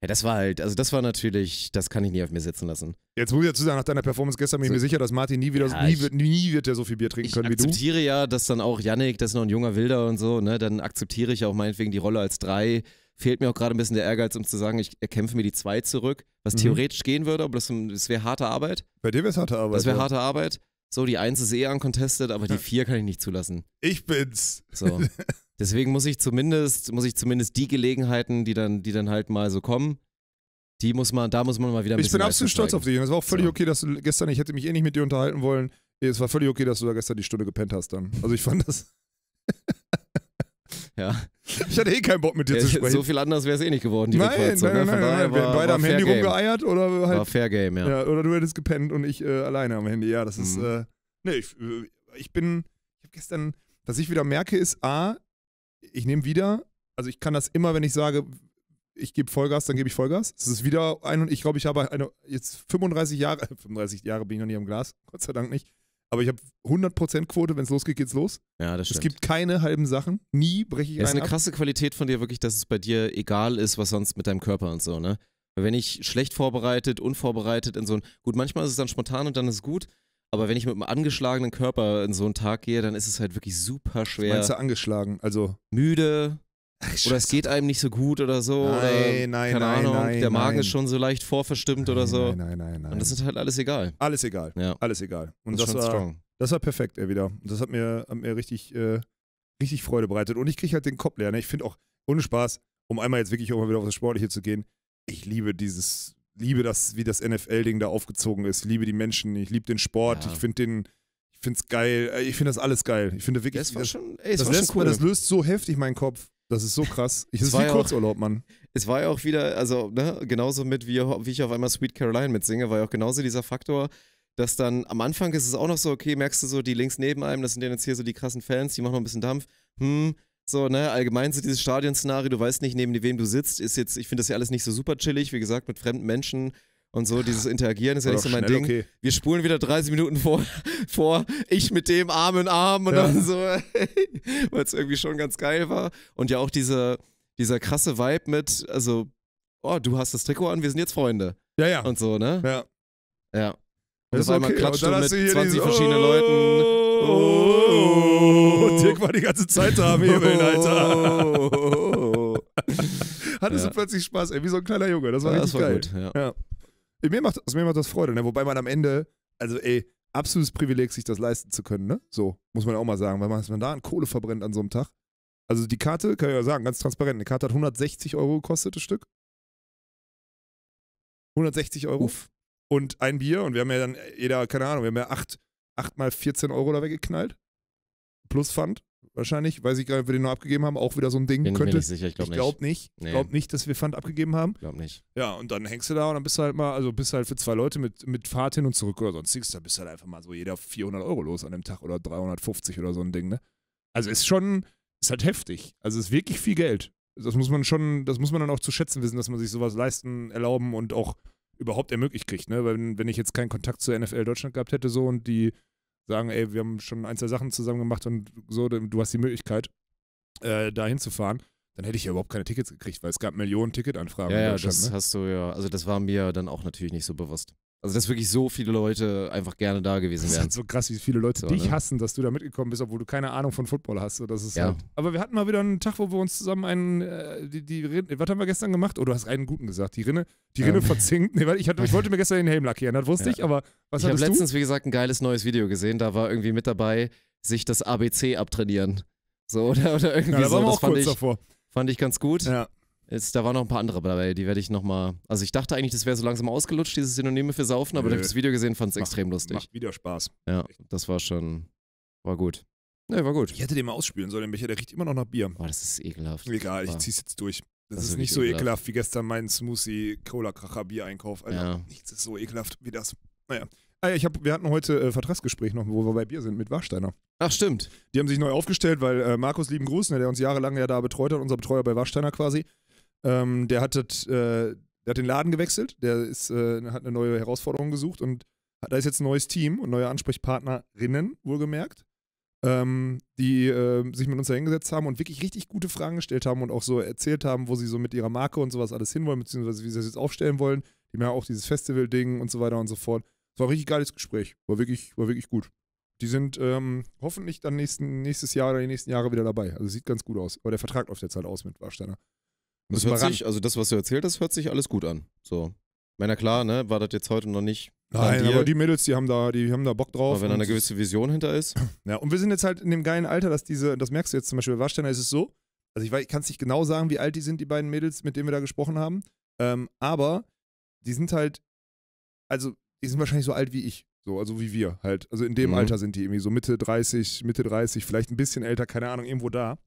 Ja, das war halt, also das war natürlich, das kann ich nie auf mir sitzen lassen. Jetzt muss ich dazu sagen, nach deiner Performance gestern bin ich so, mir sicher, dass Martin nie wieder, ja, nie, ich, wird, nie wird er so viel Bier trinken können wie du. Ich akzeptiere ja, dass dann auch Yannick, das ist noch ein junger Wilder und so, ne, dann akzeptiere ich auch meinetwegen die Rolle als drei. Fehlt mir auch gerade ein bisschen der Ehrgeiz, um zu sagen, ich erkämpfe mir die zwei zurück, was mhm. theoretisch gehen würde, aber das, das wäre harte Arbeit. Bei dir wäre es harte Arbeit. Das wäre ja. harte Arbeit. So, die eins ist eh uncontested, aber die vier kann ich nicht zulassen. Ich bin's. So. Deswegen muss ich zumindest, muss ich zumindest die Gelegenheiten, die dann, die dann halt mal so kommen, die muss man, da muss man mal wieder ein Ich bin absolut stolz auf dich. Es war auch völlig so. okay, dass du gestern, ich hätte mich eh nicht mit dir unterhalten wollen. Es war völlig okay, dass du da gestern die Stunde gepennt hast dann. Also ich fand das. ja. Ich hatte eh keinen Bock mit dir ja, zu sprechen. So viel anders wäre es eh nicht geworden, die Nein, nein, ne? nein, nein, nein. Wir hätten beide am Handy Game. rumgeeiert oder halt. War Fair Game, ja. ja. Oder du hättest gepennt und ich äh, alleine am Handy. Ja, das mhm. ist. Äh, nee, ich, äh, ich bin. Ich habe gestern. Was ich wieder merke, ist A, ich nehme wieder, also ich kann das immer, wenn ich sage, ich gebe Vollgas, dann gebe ich Vollgas. Es ist wieder ein und ich glaube, ich habe eine, jetzt 35 Jahre, 35 Jahre bin ich noch nie am Glas, Gott sei Dank nicht. Aber ich habe 100% Quote, wenn es losgeht, geht's los. Ja, das stimmt. Es gibt keine halben Sachen. Nie breche ich Das ist eine ab. krasse Qualität von dir, wirklich, dass es bei dir egal ist, was sonst mit deinem Körper und so, ne? Wenn ich schlecht vorbereitet, unvorbereitet in so ein. Gut, manchmal ist es dann spontan und dann ist es gut, aber wenn ich mit einem angeschlagenen Körper in so einen Tag gehe, dann ist es halt wirklich super schwer. Meinst du angeschlagen? Also müde Ach, oder es geht einem nicht so gut oder so. Nein, oder, nein, keine nein, Ahnung, nein, Der Magen nein. ist schon so leicht vorverstimmt nein, oder so. Nein, nein, nein, nein. Und das ist halt alles egal. Alles egal. Ja. Alles egal. Und das, das war das war perfekt, er wieder. Das hat mir, hat mir richtig, äh, richtig Freude bereitet. Und ich kriege halt den Kopf leer. Ne? Ich finde auch ohne Spaß, um einmal jetzt wirklich auch mal wieder auf das Sportliche zu gehen. Ich liebe dieses liebe das, wie das NFL-Ding da aufgezogen ist. Ich liebe die Menschen, ich liebe den Sport, ja. ich finde den, ich finde es geil, äh, ich finde das alles geil. Ich finde wirklich, das, das, schon, ey, das, lässt, cool. das, löst so heftig meinen Kopf. Das ist so krass. Ich, ist wie ja Kurzurlaub, Mann. Es war ja auch wieder, also ne, genauso mit, wie, wie ich auf einmal Sweet Caroline mitsinge, war ja auch genauso dieser Faktor, dass dann am Anfang ist es auch noch so, okay, merkst du so, die links neben einem, das sind dann jetzt hier so die krassen Fans, die machen noch ein bisschen Dampf. Hm, so, ne, allgemein so dieses Stadionszenario, du weißt nicht, neben wem du sitzt, ist jetzt, ich finde das ja alles nicht so super chillig, wie gesagt, mit fremden Menschen und so, dieses Interagieren ist ja nicht so mein Ding. Okay. Wir spulen wieder 30 Minuten vor, vor ich mit dem Arm in Arm und ja. dann so, weil es irgendwie schon ganz geil war. Und ja auch diese, dieser krasse Vibe mit, also, oh, du hast das Trikot an, wir sind jetzt Freunde. Ja, ja. Und so, ne? Ja. Ja. Und das auf einmal okay. klatscht du mit 20 dieses, verschiedenen oh. Leuten. Oh, oh, Dirk war die ganze Zeit da am Hebeln, Alter. Hatte ja. so plötzlich Spaß, ey, wie so ein kleiner Junge. Das war ja, richtig das war geil. Gut, ja. ja. Mir, macht, also mir macht das Freude, ne? wobei man am Ende, also ey, absolutes Privileg, sich das leisten zu können, ne? So, muss man auch mal sagen, weil man, man da an Kohle verbrennt an so einem Tag. Also die Karte, kann ich ja sagen, ganz transparent, eine Karte hat 160 Euro gekostet, das Stück. 160 Euro. Uff. Und ein Bier und wir haben ja dann, jeder, keine Ahnung, wir haben ja acht 8 mal 14 Euro da weggeknallt. Plus Pfand wahrscheinlich. Weiß ich gar nicht, ob wir den nur abgegeben haben. Auch wieder so ein Ding. Bin Könnte, mir nicht sicher, ich glaube nicht. Glaub nicht. Ich glaube nicht, dass wir Pfand abgegeben haben. Ich glaube nicht. Ja, und dann hängst du da und dann bist du halt mal, also bist du halt für zwei Leute mit, mit Fahrt hin und zurück oder sonstiges, da bist du halt einfach mal so jeder 400 Euro los an dem Tag oder 350 oder so ein Ding, ne? Also ist schon, ist halt heftig. Also ist wirklich viel Geld. Das muss man schon, das muss man dann auch zu schätzen wissen, dass man sich sowas leisten, erlauben und auch überhaupt ermöglicht kriegt. Ne? Wenn, wenn ich jetzt keinen Kontakt zur NFL Deutschland gehabt hätte so und die sagen, ey, wir haben schon ein, zwei Sachen zusammen gemacht und so, du hast die Möglichkeit, äh, da hinzufahren, dann hätte ich ja überhaupt keine Tickets gekriegt, weil es gab Millionen Ticketanfragen. Ja, in Deutschland, ja das ne? hast du ja, also das war mir dann auch natürlich nicht so bewusst. Also, dass wirklich so viele Leute einfach gerne da gewesen wären. Das ist halt so krass, wie viele Leute so, dich ne? hassen, dass du da mitgekommen bist, obwohl du keine Ahnung von Football hast. So, das ist ja. halt. Aber wir hatten mal wieder einen Tag, wo wir uns zusammen einen, äh, die, die Rinne, was haben wir gestern gemacht? Oh, du hast einen guten gesagt. Die Rinne, die Rinne ähm. verzinkt. Nee, ich, ich wollte mir gestern den Helm lackieren, das wusste ja. ich, aber was Ich habe letztens, wie gesagt, ein geiles neues Video gesehen. Da war irgendwie mit dabei, sich das ABC abtrainieren. So, oder, oder irgendwie ja, da so. Waren wir auch kurz ich, davor. fand ich ganz gut. Ja. Jetzt, da waren noch ein paar andere dabei, die werde ich nochmal. Also ich dachte eigentlich, das wäre so langsam ausgelutscht, dieses Synonyme für Saufen, aber Nö. habe ich das Video gesehen, fand es extrem lustig. Macht wieder Spaß. Ja, das war schon. War gut. Ne, war gut. Ich hätte den mal ausspülen sollen, Becher, der riecht immer noch nach Bier. Boah, das ist ekelhaft. Egal, ich zieh's jetzt durch. Das, das ist, ist nicht so ekelhaft. ekelhaft. wie gestern mein Smoothie Cola Kracher Bier Einkauf. Alter, ja. nichts ist so ekelhaft wie das. Naja. Ah ja, ich hab, wir hatten heute äh, Vertragsgespräch noch, wo wir bei Bier sind, mit Warsteiner. Ach, stimmt. Die haben sich neu aufgestellt, weil äh, Markus, lieben Grüßen, ne, der uns jahrelang ja da betreut hat, unser Betreuer bei Warsteiner quasi, ähm, der, hat äh, der hat den Laden gewechselt, der ist, äh, hat eine neue Herausforderung gesucht und da ist jetzt ein neues Team und neue Ansprechpartnerinnen, wohlgemerkt, ähm, die äh, sich mit uns da hingesetzt haben und wirklich richtig gute Fragen gestellt haben und auch so erzählt haben, wo sie so mit ihrer Marke und sowas alles hinwollen, beziehungsweise wie sie das jetzt aufstellen wollen. Die haben ja auch dieses Festival-Ding und so weiter und so fort. Es war ein richtig geiles Gespräch. War wirklich, war wirklich gut. Die sind ähm, hoffentlich dann nächsten, nächstes Jahr oder die nächsten Jahre wieder dabei. Also sieht ganz gut aus. Aber der Vertrag läuft jetzt halt aus mit Warsteiner. Müssen das hört sich, also das, was du erzählt hast, hört sich alles gut an. So. Meiner klar, ne, war das jetzt heute noch nicht. Nein, aber die Mädels, die haben da, die haben da Bock drauf. Aber wenn da eine gewisse Vision hinter ist. Ja, und wir sind jetzt halt in dem geilen Alter, dass diese, das merkst du jetzt zum Beispiel bei Warsteiner ist es so, also ich, ich kann es nicht genau sagen, wie alt die sind, die beiden Mädels, mit denen wir da gesprochen haben, ähm, aber die sind halt, also die sind wahrscheinlich so alt wie ich. So, also wie wir halt. Also in dem mhm. Alter sind die irgendwie so Mitte 30, Mitte 30, vielleicht ein bisschen älter, keine Ahnung, irgendwo da.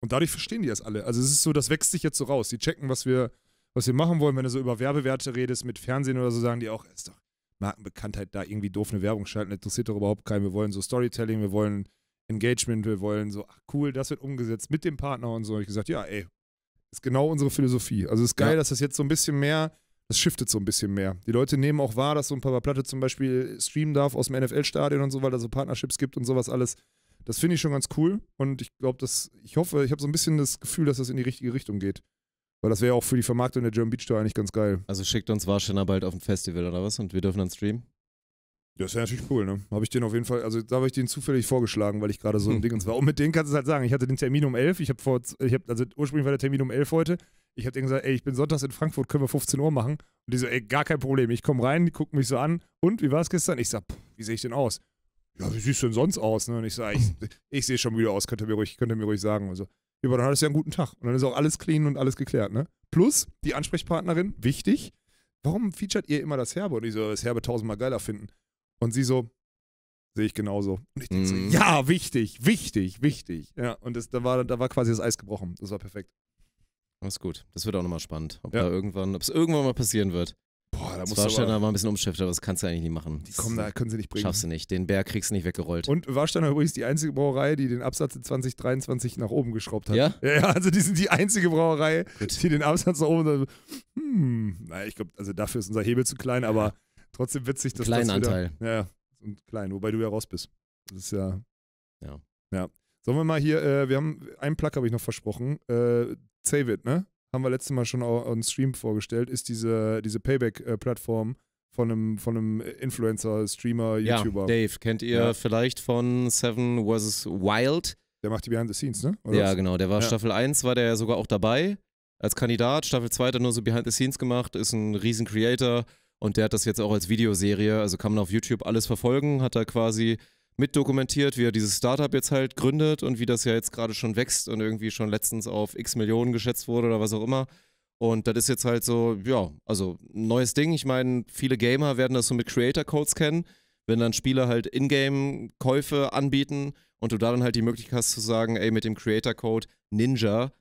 Und dadurch verstehen die das alle. Also es ist so, das wächst sich jetzt so raus. Die checken, was wir, was wir machen wollen. Wenn du so über Werbewerte redest mit Fernsehen oder so, sagen die auch, ist doch Markenbekanntheit da irgendwie doof eine Werbung schalten, interessiert doch überhaupt keinen. Wir wollen so Storytelling, wir wollen Engagement, wir wollen so, ach cool, das wird umgesetzt mit dem Partner und so. Und ich gesagt, ja, ey, ist genau unsere Philosophie. Also es ist geil, ja. dass das jetzt so ein bisschen mehr, das shiftet so ein bisschen mehr. Die Leute nehmen auch wahr, dass so ein Papa Platte zum Beispiel streamen darf aus dem NFL-Stadion und so, weil da so Partnerships gibt und sowas alles. Das finde ich schon ganz cool und ich glaube, dass ich hoffe, ich habe so ein bisschen das Gefühl, dass das in die richtige Richtung geht. Weil das wäre auch für die Vermarktung der German Beach Tour eigentlich ganz geil. Also schickt uns Warschena bald auf ein Festival oder was und wir dürfen dann streamen? Das wäre natürlich cool, ne? Habe ich den auf jeden Fall, also da habe ich den zufällig vorgeschlagen, weil ich gerade so ein hm. Ding und war. Und mit denen kannst du es halt sagen. Ich hatte den Termin um 11, ich habe vor, ich habe, also ursprünglich war der Termin um 11 heute. Ich habe denen gesagt, ey, ich bin sonntags in Frankfurt, können wir 15 Uhr machen? Und die so, ey, gar kein Problem. Ich komme rein, die gucken mich so an. Und, wie war es gestern? Ich sag, pff, wie sehe ich denn aus? ja, wie siehst du denn sonst aus? Ne? Und ich sage, ich, ich sehe schon wieder aus, könnt ihr mir ruhig, mir ruhig sagen. Und so, ja, aber dann hattest du ja einen guten Tag. Und dann ist auch alles clean und alles geklärt, ne? Plus, die Ansprechpartnerin, wichtig, warum featuret ihr immer das Herbe? Und ich so, das Herbe tausendmal geiler finden. Und sie so, sehe ich genauso. Und ich denke mm. so, mhm. ja, wichtig, wichtig, wichtig. Ja, und das, da, war, da war quasi das Eis gebrochen. Das war perfekt. Das ist gut. Das wird auch nochmal spannend, ob ja. da irgendwann, ob es irgendwann mal passieren wird. Boah, da musst Warsteiner aber, war ein bisschen umschifft, aber das kannst du eigentlich nicht machen. Die kommen da, können sie nicht bringen. Schaffst du nicht. Den Berg kriegst du nicht weggerollt. Und Warsteiner übrigens die einzige Brauerei, die den Absatz in 2023 nach oben geschraubt hat. Ja? Ja, ja also die sind die einzige Brauerei, Gut. die den Absatz nach oben. Hm, naja, ich glaube, also dafür ist unser Hebel zu klein, aber trotzdem witzig, dass Kleinen das Klein Anteil. Ja, und klein, wobei du ja raus bist. Das ist ja. Ja. Ja. Sollen wir mal hier, äh, wir haben einen Plug, habe ich noch versprochen. Äh, save it, ne? haben wir letztes Mal schon on Stream vorgestellt, ist diese, diese Payback-Plattform von einem, von einem Influencer, Streamer, YouTuber. Ja, Dave, kennt ihr ja. vielleicht von Seven vs. Wild? Der macht die Behind the Scenes, ne? Oder ja, was? genau. Der war ja. Staffel 1, war der ja sogar auch dabei als Kandidat. Staffel 2 hat er nur so Behind the Scenes gemacht, ist ein riesen Creator und der hat das jetzt auch als Videoserie, also kann man auf YouTube alles verfolgen, hat da quasi mit dokumentiert, wie er dieses Startup jetzt halt gründet und wie das ja jetzt gerade schon wächst und irgendwie schon letztens auf x Millionen geschätzt wurde oder was auch immer. Und das ist jetzt halt so, ja, also ein neues Ding. Ich meine, viele Gamer werden das so mit Creator Codes kennen, wenn dann Spieler halt Ingame Käufe anbieten und du da dann halt die Möglichkeit hast zu sagen, ey, mit dem Creator Code Ninja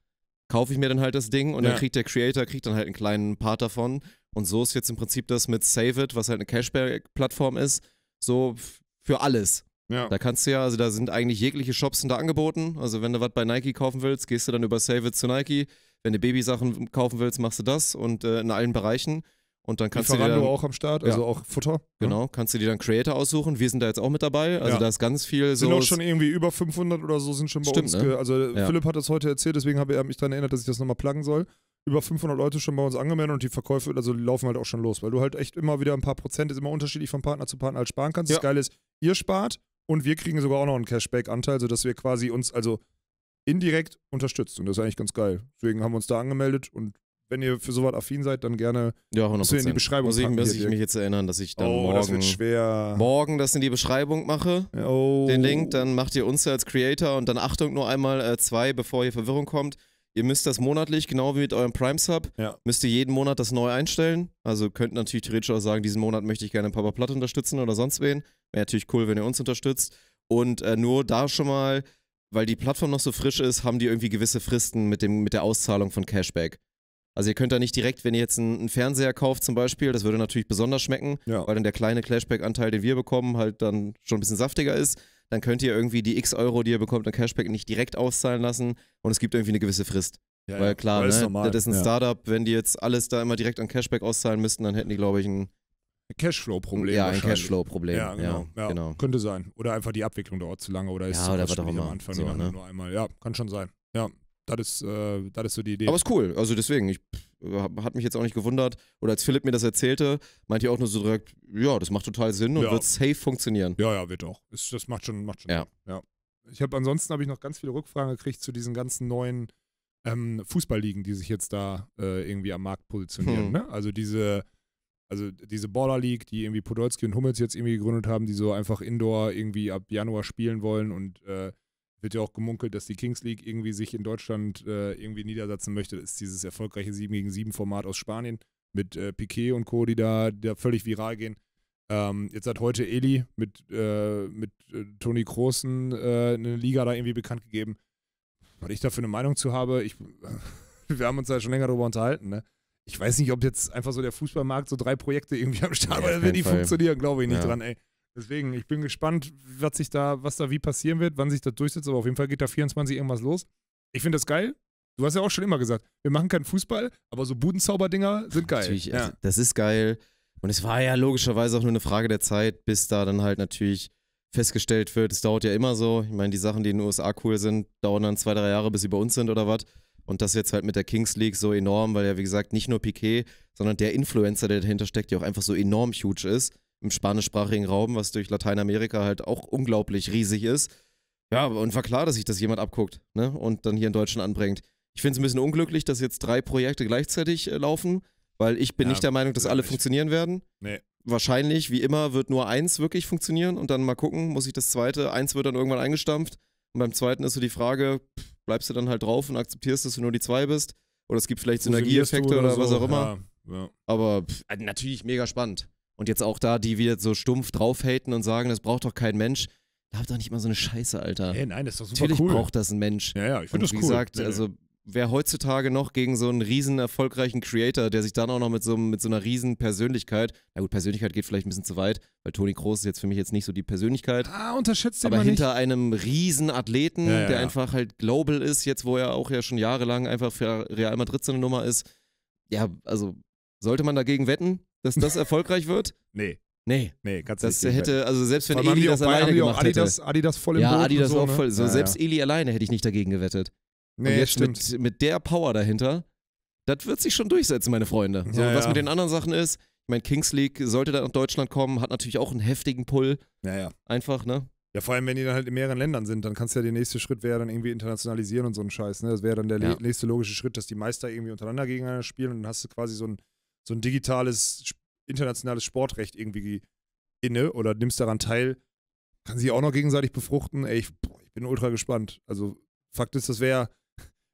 kaufe ich mir dann halt das Ding und ja. dann kriegt der Creator kriegt dann halt einen kleinen Part davon und so ist jetzt im Prinzip das mit Save It, was halt eine Cashback Plattform ist, so für alles. Ja. Da kannst du ja, also da sind eigentlich jegliche Shops sind da angeboten. Also wenn du was bei Nike kaufen willst, gehst du dann über Save It zu Nike. Wenn du Babysachen kaufen willst, machst du das und äh, in allen Bereichen. Und dann kannst du dir dann, auch am Start, also ja. auch Futter. Ne? Genau, kannst du dir dann Creator aussuchen. Wir sind da jetzt auch mit dabei. Also ja. da ist ganz viel so. Sind auch schon irgendwie über 500 oder so sind schon bei Stimmt, uns. Ne? Also Philipp hat das heute erzählt, deswegen habe ich mich daran erinnert, dass ich das nochmal pluggen soll. Über 500 Leute schon bei uns angemeldet und die Verkäufe, also die laufen halt auch schon los, weil du halt echt immer wieder ein paar Prozent, ist immer unterschiedlich von Partner zu Partner halt sparen kannst. Das Geile ist, ihr spart, und wir kriegen sogar auch noch einen Cashback-Anteil, sodass wir quasi uns also indirekt unterstützt. Und das ist eigentlich ganz geil. Deswegen haben wir uns da angemeldet und wenn ihr für sowas affin seid, dann gerne ja, 100%. in die Beschreibung Muss ich, muss ich mich jetzt erinnern, dass ich dann oh, morgen, das morgen das in die Beschreibung mache. Oh. Den Link, dann macht ihr uns als Creator und dann Achtung nur einmal äh, zwei, bevor hier Verwirrung kommt. Ihr müsst das monatlich, genau wie mit eurem Prime Sub, ja. müsst ihr jeden Monat das neu einstellen. Also könnt natürlich theoretisch auch sagen, diesen Monat möchte ich gerne Papa Platt unterstützen oder sonst wen. Wäre natürlich cool, wenn ihr uns unterstützt. Und äh, nur da schon mal, weil die Plattform noch so frisch ist, haben die irgendwie gewisse Fristen mit, dem, mit der Auszahlung von Cashback. Also ihr könnt da nicht direkt, wenn ihr jetzt einen, einen Fernseher kauft zum Beispiel, das würde natürlich besonders schmecken, ja. weil dann der kleine Cashback-Anteil, den wir bekommen, halt dann schon ein bisschen saftiger ist. Dann könnt ihr irgendwie die x Euro, die ihr bekommt an Cashback, nicht direkt auszahlen lassen und es gibt irgendwie eine gewisse Frist. Ja, weil klar, ne, das ist ein Startup, wenn die jetzt alles da immer direkt an Cashback auszahlen müssten, dann hätten die, glaube ich, ein Cashflow-Problem. Ja, ein Cashflow-Problem. Ja, genau. Ja, ja, genau. Könnte sein. Oder einfach die Abwicklung dauert zu lange oder ist ja, oder was am Anfang so, ne? nur einmal. Ja, kann schon sein. Ja, das ist, äh, das ist so die Idee. Aber ist cool. Also deswegen, ich hab, hat mich jetzt auch nicht gewundert. Oder als Philipp mir das erzählte, meinte ich auch nur so direkt, ja, das macht total Sinn und ja. wird safe funktionieren. Ja, ja, wird auch. Ist, das macht schon, macht schon. Ja. ja. Ich habe ansonsten habe ich noch ganz viele Rückfragen gekriegt zu diesen ganzen neuen ähm, Fußballligen, die sich jetzt da äh, irgendwie am Markt positionieren. Hm. Ne? Also diese also diese Border League, die irgendwie Podolski und Hummels jetzt irgendwie gegründet haben, die so einfach Indoor irgendwie ab Januar spielen wollen und äh, wird ja auch gemunkelt, dass die Kings League irgendwie sich in Deutschland äh, irgendwie niedersetzen möchte. Das ist dieses erfolgreiche 7 gegen 7 Format aus Spanien mit äh, Piquet und Co., die da, da völlig viral gehen. Ähm, jetzt hat heute Eli mit, äh, mit äh, Toni Kroßen äh, eine Liga da irgendwie bekannt gegeben. Was ich da für eine Meinung zu habe, ich, wir haben uns da schon länger darüber unterhalten, ne? ich weiß nicht, ob jetzt einfach so der Fußballmarkt so drei Projekte irgendwie am Start ja, wenn die Fall. funktionieren, glaube ich nicht ja. dran, ey. Deswegen, ich bin gespannt, was sich da, was da wie passieren wird, wann sich das durchsetzt, aber auf jeden Fall geht da 24 irgendwas los. Ich finde das geil. Du hast ja auch schon immer gesagt, wir machen keinen Fußball, aber so Budenzauberdinger sind geil. Natürlich, ja. Also das ist geil. Und es war ja logischerweise auch nur eine Frage der Zeit, bis da dann halt natürlich festgestellt wird, es dauert ja immer so. Ich meine, die Sachen, die in den USA cool sind, dauern dann zwei, drei Jahre, bis sie bei uns sind oder was. Und das jetzt halt mit der Kings League so enorm, weil ja, wie gesagt, nicht nur Piquet, sondern der Influencer, der dahinter steckt, ja auch einfach so enorm huge ist. Im spanischsprachigen Raum, was durch Lateinamerika halt auch unglaublich riesig ist. Ja, und war klar, dass sich das jemand abguckt ne? und dann hier in Deutschland anbringt. Ich finde es ein bisschen unglücklich, dass jetzt drei Projekte gleichzeitig äh, laufen, weil ich bin ja, nicht der Meinung, dass alle nicht. funktionieren werden. Nee. Wahrscheinlich, wie immer, wird nur eins wirklich funktionieren und dann mal gucken, muss ich das zweite, eins wird dann irgendwann eingestampft. Und beim zweiten ist so die Frage, pff, bleibst du dann halt drauf und akzeptierst, dass du nur die zwei bist. Oder es gibt vielleicht Synergieeffekte oder, oder, was so. auch immer. Ja, ja. Aber pff, also natürlich mega spannend. Und jetzt auch da, die wieder so stumpf draufhaten und sagen, das braucht doch kein Mensch. Da habt doch nicht mal so eine Scheiße, Alter. Hey, nein, das ist doch super Natürlich cool. braucht das ein Mensch. Ja, ja, ich finde das cool. Wie gesagt, nee, also wer heutzutage noch gegen so einen riesen erfolgreichen Creator, der sich dann auch noch mit so, mit so einer riesen Persönlichkeit, na gut, Persönlichkeit geht vielleicht ein bisschen zu weit, weil Toni Kroos ist jetzt für mich jetzt nicht so die Persönlichkeit. Ah, unterschätzt den Aber hinter nicht. einem riesen Athleten, ja, ja, der einfach halt global ist, jetzt wo er auch ja schon jahrelang einfach für Real Madrid seine Nummer ist. Ja, also sollte man dagegen wetten, dass das erfolgreich wird? Nee. Nee. Nee, ganz das richtig. hätte, also selbst wenn Eli das alleine gemacht hätte. Adidas voll im ja, Boot Adidas so, auch ne? voll. So, ja, selbst ja. Eli alleine hätte ich nicht dagegen gewettet. Nee, und jetzt stimmt. Mit, mit der Power dahinter, das wird sich schon durchsetzen, meine Freunde. So, ja, was ja. mit den anderen Sachen ist, ich meine, Kings League sollte dann nach Deutschland kommen, hat natürlich auch einen heftigen Pull. Naja. Einfach, ne? Ja, vor allem, wenn die dann halt in mehreren Ländern sind, dann kannst du ja der nächste Schritt wäre dann irgendwie internationalisieren und so ein Scheiß. Ne? Das wäre dann der ja. nächste logische Schritt, dass die Meister irgendwie untereinander gegeneinander spielen und dann hast du quasi so ein, so ein digitales, internationales Sportrecht irgendwie inne oder nimmst daran teil. Kann sie auch noch gegenseitig befruchten. Ey, ich, boah, ich bin ultra gespannt. Also, Fakt ist, das wäre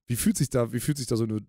wie fühlt sich da, wie fühlt sich da so eine,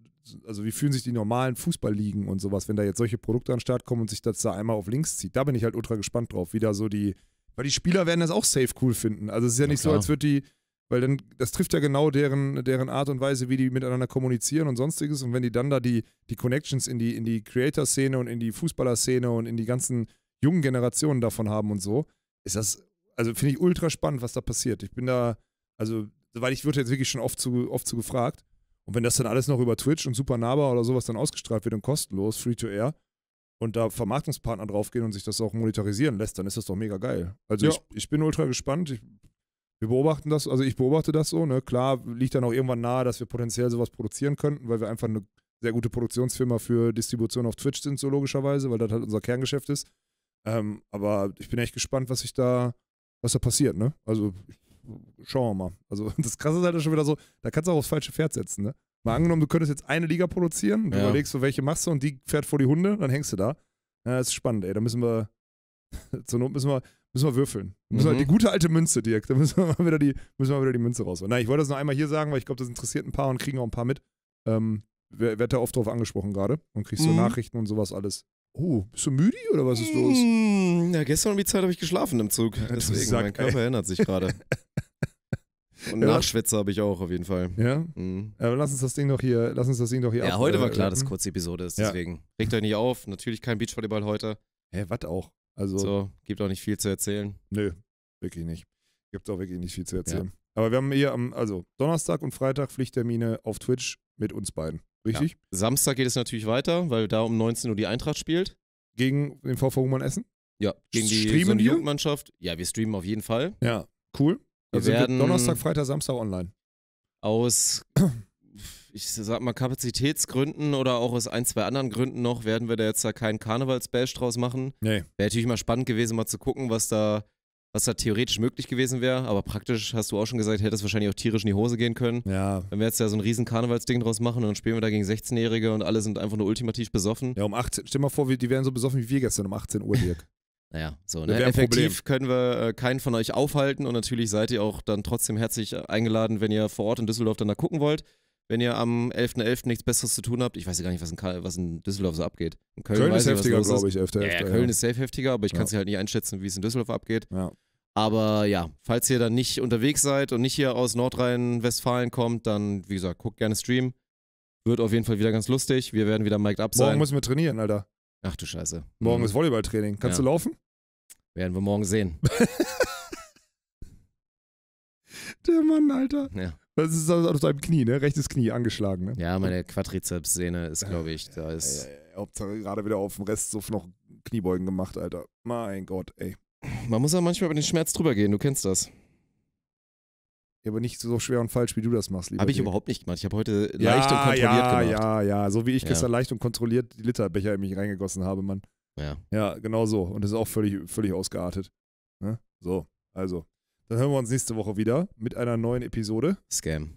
also wie fühlen sich die normalen Fußballligen und sowas, wenn da jetzt solche Produkte an den Start kommen und sich das da einmal auf links zieht? Da bin ich halt ultra gespannt drauf, wie da so die, weil die Spieler werden das auch safe cool finden. Also es ist ja nicht ja, so, als wird die, weil dann, das trifft ja genau deren, deren Art und Weise, wie die miteinander kommunizieren und sonstiges. Und wenn die dann da die, die Connections in die, in die Creator-Szene und in die Fußballer-Szene und in die ganzen jungen Generationen davon haben und so, ist das, also finde ich ultra spannend, was da passiert. Ich bin da, also weil ich wurde jetzt wirklich schon oft zu, oft zu gefragt. Und wenn das dann alles noch über Twitch und Supernaba oder sowas dann ausgestrahlt wird und kostenlos, free to air, und da Vermarktungspartner draufgehen und sich das auch monetarisieren lässt, dann ist das doch mega geil. Also ja. ich, ich bin ultra gespannt. Ich, wir beobachten das, also ich beobachte das so, ne? Klar liegt dann auch irgendwann nahe, dass wir potenziell sowas produzieren könnten, weil wir einfach eine sehr gute Produktionsfirma für Distribution auf Twitch sind, so logischerweise, weil das halt unser Kerngeschäft ist. Ähm, aber ich bin echt gespannt, was sich da, was da passiert, ne? Also ich schauen wir mal. Also das Krasse ist halt schon wieder so, da kannst du auch aufs falsche Pferd setzen, ne? Mal mhm. angenommen, du könntest jetzt eine Liga produzieren, du ja. überlegst du, welche machst du und die fährt vor die Hunde, dann hängst du da. Ja, das ist spannend, ey. Da müssen wir, zur Not müssen wir, müssen wir würfeln. Müssen mhm. wir, die gute alte Münze, Dirk. Da müssen wir mal wieder die, müssen wir wieder die Münze rausholen. Nein, ich wollte das noch einmal hier sagen, weil ich glaube, das interessiert ein paar und kriegen auch ein paar mit. Ähm, werd da oft drauf angesprochen gerade und kriegst mhm. so Nachrichten und sowas alles. Oh, bist du müde oder was ist los? Mm, ja, gestern um die Zeit habe ich geschlafen im Zug. Deswegen, sag, mein Körper ey. erinnert sich gerade. Und ja. Nachschwätzer habe ich auch auf jeden Fall. Ja. Mhm. Aber äh, lass uns das Ding doch hier, lass uns das Ding doch hier. Ja, ab, heute äh, war klar, äh, dass kurze Episode ist. Ja. Deswegen regt euch nicht auf. Natürlich kein Beachvolleyball heute. Hä, hey, was auch? Also so gibt auch nicht viel zu erzählen. Nö, wirklich nicht. Gibt auch wirklich nicht viel zu erzählen. Ja. Aber wir haben hier am also Donnerstag und Freitag Pflichttermine auf Twitch mit uns beiden. Richtig? Ja. Samstag geht es natürlich weiter, weil da um 19 Uhr die Eintracht spielt. Gegen den VV Human Essen? Ja, gegen die streamen so Jugendmannschaft. Ja, wir streamen auf jeden Fall. Ja, cool. Wir werden Donnerstag, Freitag, Samstag online. Aus, ich sag mal, Kapazitätsgründen oder auch aus ein, zwei anderen Gründen noch, werden wir da jetzt da keinen Karnevalsbash draus machen. Nee. Wäre natürlich mal spannend gewesen, mal zu gucken, was da, was da theoretisch möglich gewesen wäre. Aber praktisch, hast du auch schon gesagt, hätte es wahrscheinlich auch tierisch in die Hose gehen können. Ja. Wenn wir jetzt da so ein riesen Karnevalsding draus machen und dann spielen wir da gegen 16-Jährige und alle sind einfach nur ultimativ besoffen. Ja, um 18, stell mal vor, die wären so besoffen wie wir gestern um 18 Uhr, Dirk. naja, so, ne? Effektiv können wir äh, keinen von euch aufhalten und natürlich seid ihr auch dann trotzdem herzlich äh, eingeladen, wenn ihr vor Ort in Düsseldorf dann da gucken wollt. Wenn ihr am 11.11. .11. nichts Besseres zu tun habt, ich weiß ja gar nicht, was in, was in Düsseldorf so abgeht. In Köln, Köln ist heftiger, glaube ich. 11.11. .11. Ja, Köln ja. ist safe heftiger, aber ich ja. kann es halt nicht einschätzen, wie es in Düsseldorf abgeht. Ja. Aber ja, falls ihr dann nicht unterwegs seid und nicht hier aus Nordrhein-Westfalen kommt, dann, wie gesagt, guckt gerne Stream. Wird auf jeden Fall wieder ganz lustig. Wir werden wieder mic'd up sein. Morgen müssen wir trainieren, Alter. Ach du Scheiße. Morgen mhm. ist Volleyballtraining. Kannst ja. du laufen? Werden wir morgen sehen. Der Mann, Alter. Ja. Das ist aus deinem Knie, ne? Rechtes Knie angeschlagen, ne? Ja, meine Quadrizeps-Szene ist, glaube ich, da ist. Hauptsache gerade wieder auf dem Rest so noch Kniebeugen gemacht, Alter. Mein Gott, ey. Man muss ja manchmal über den Schmerz drüber gehen, du kennst das. Ja, aber nicht so schwer und falsch, wie du das machst, lieber. Habe ich Dirk. überhaupt nicht gemacht. Ich habe heute ja, leicht und kontrolliert ja, gemacht. Ja, ja, ja. So wie ich ja. gestern leicht und kontrolliert die Literbecher in mich reingegossen habe, Mann. Ja. Ja, genau so. Und das ist auch völlig, völlig ausgeartet. Ne? So, also. Dann hören wir uns nächste Woche wieder mit einer neuen Episode. Scam.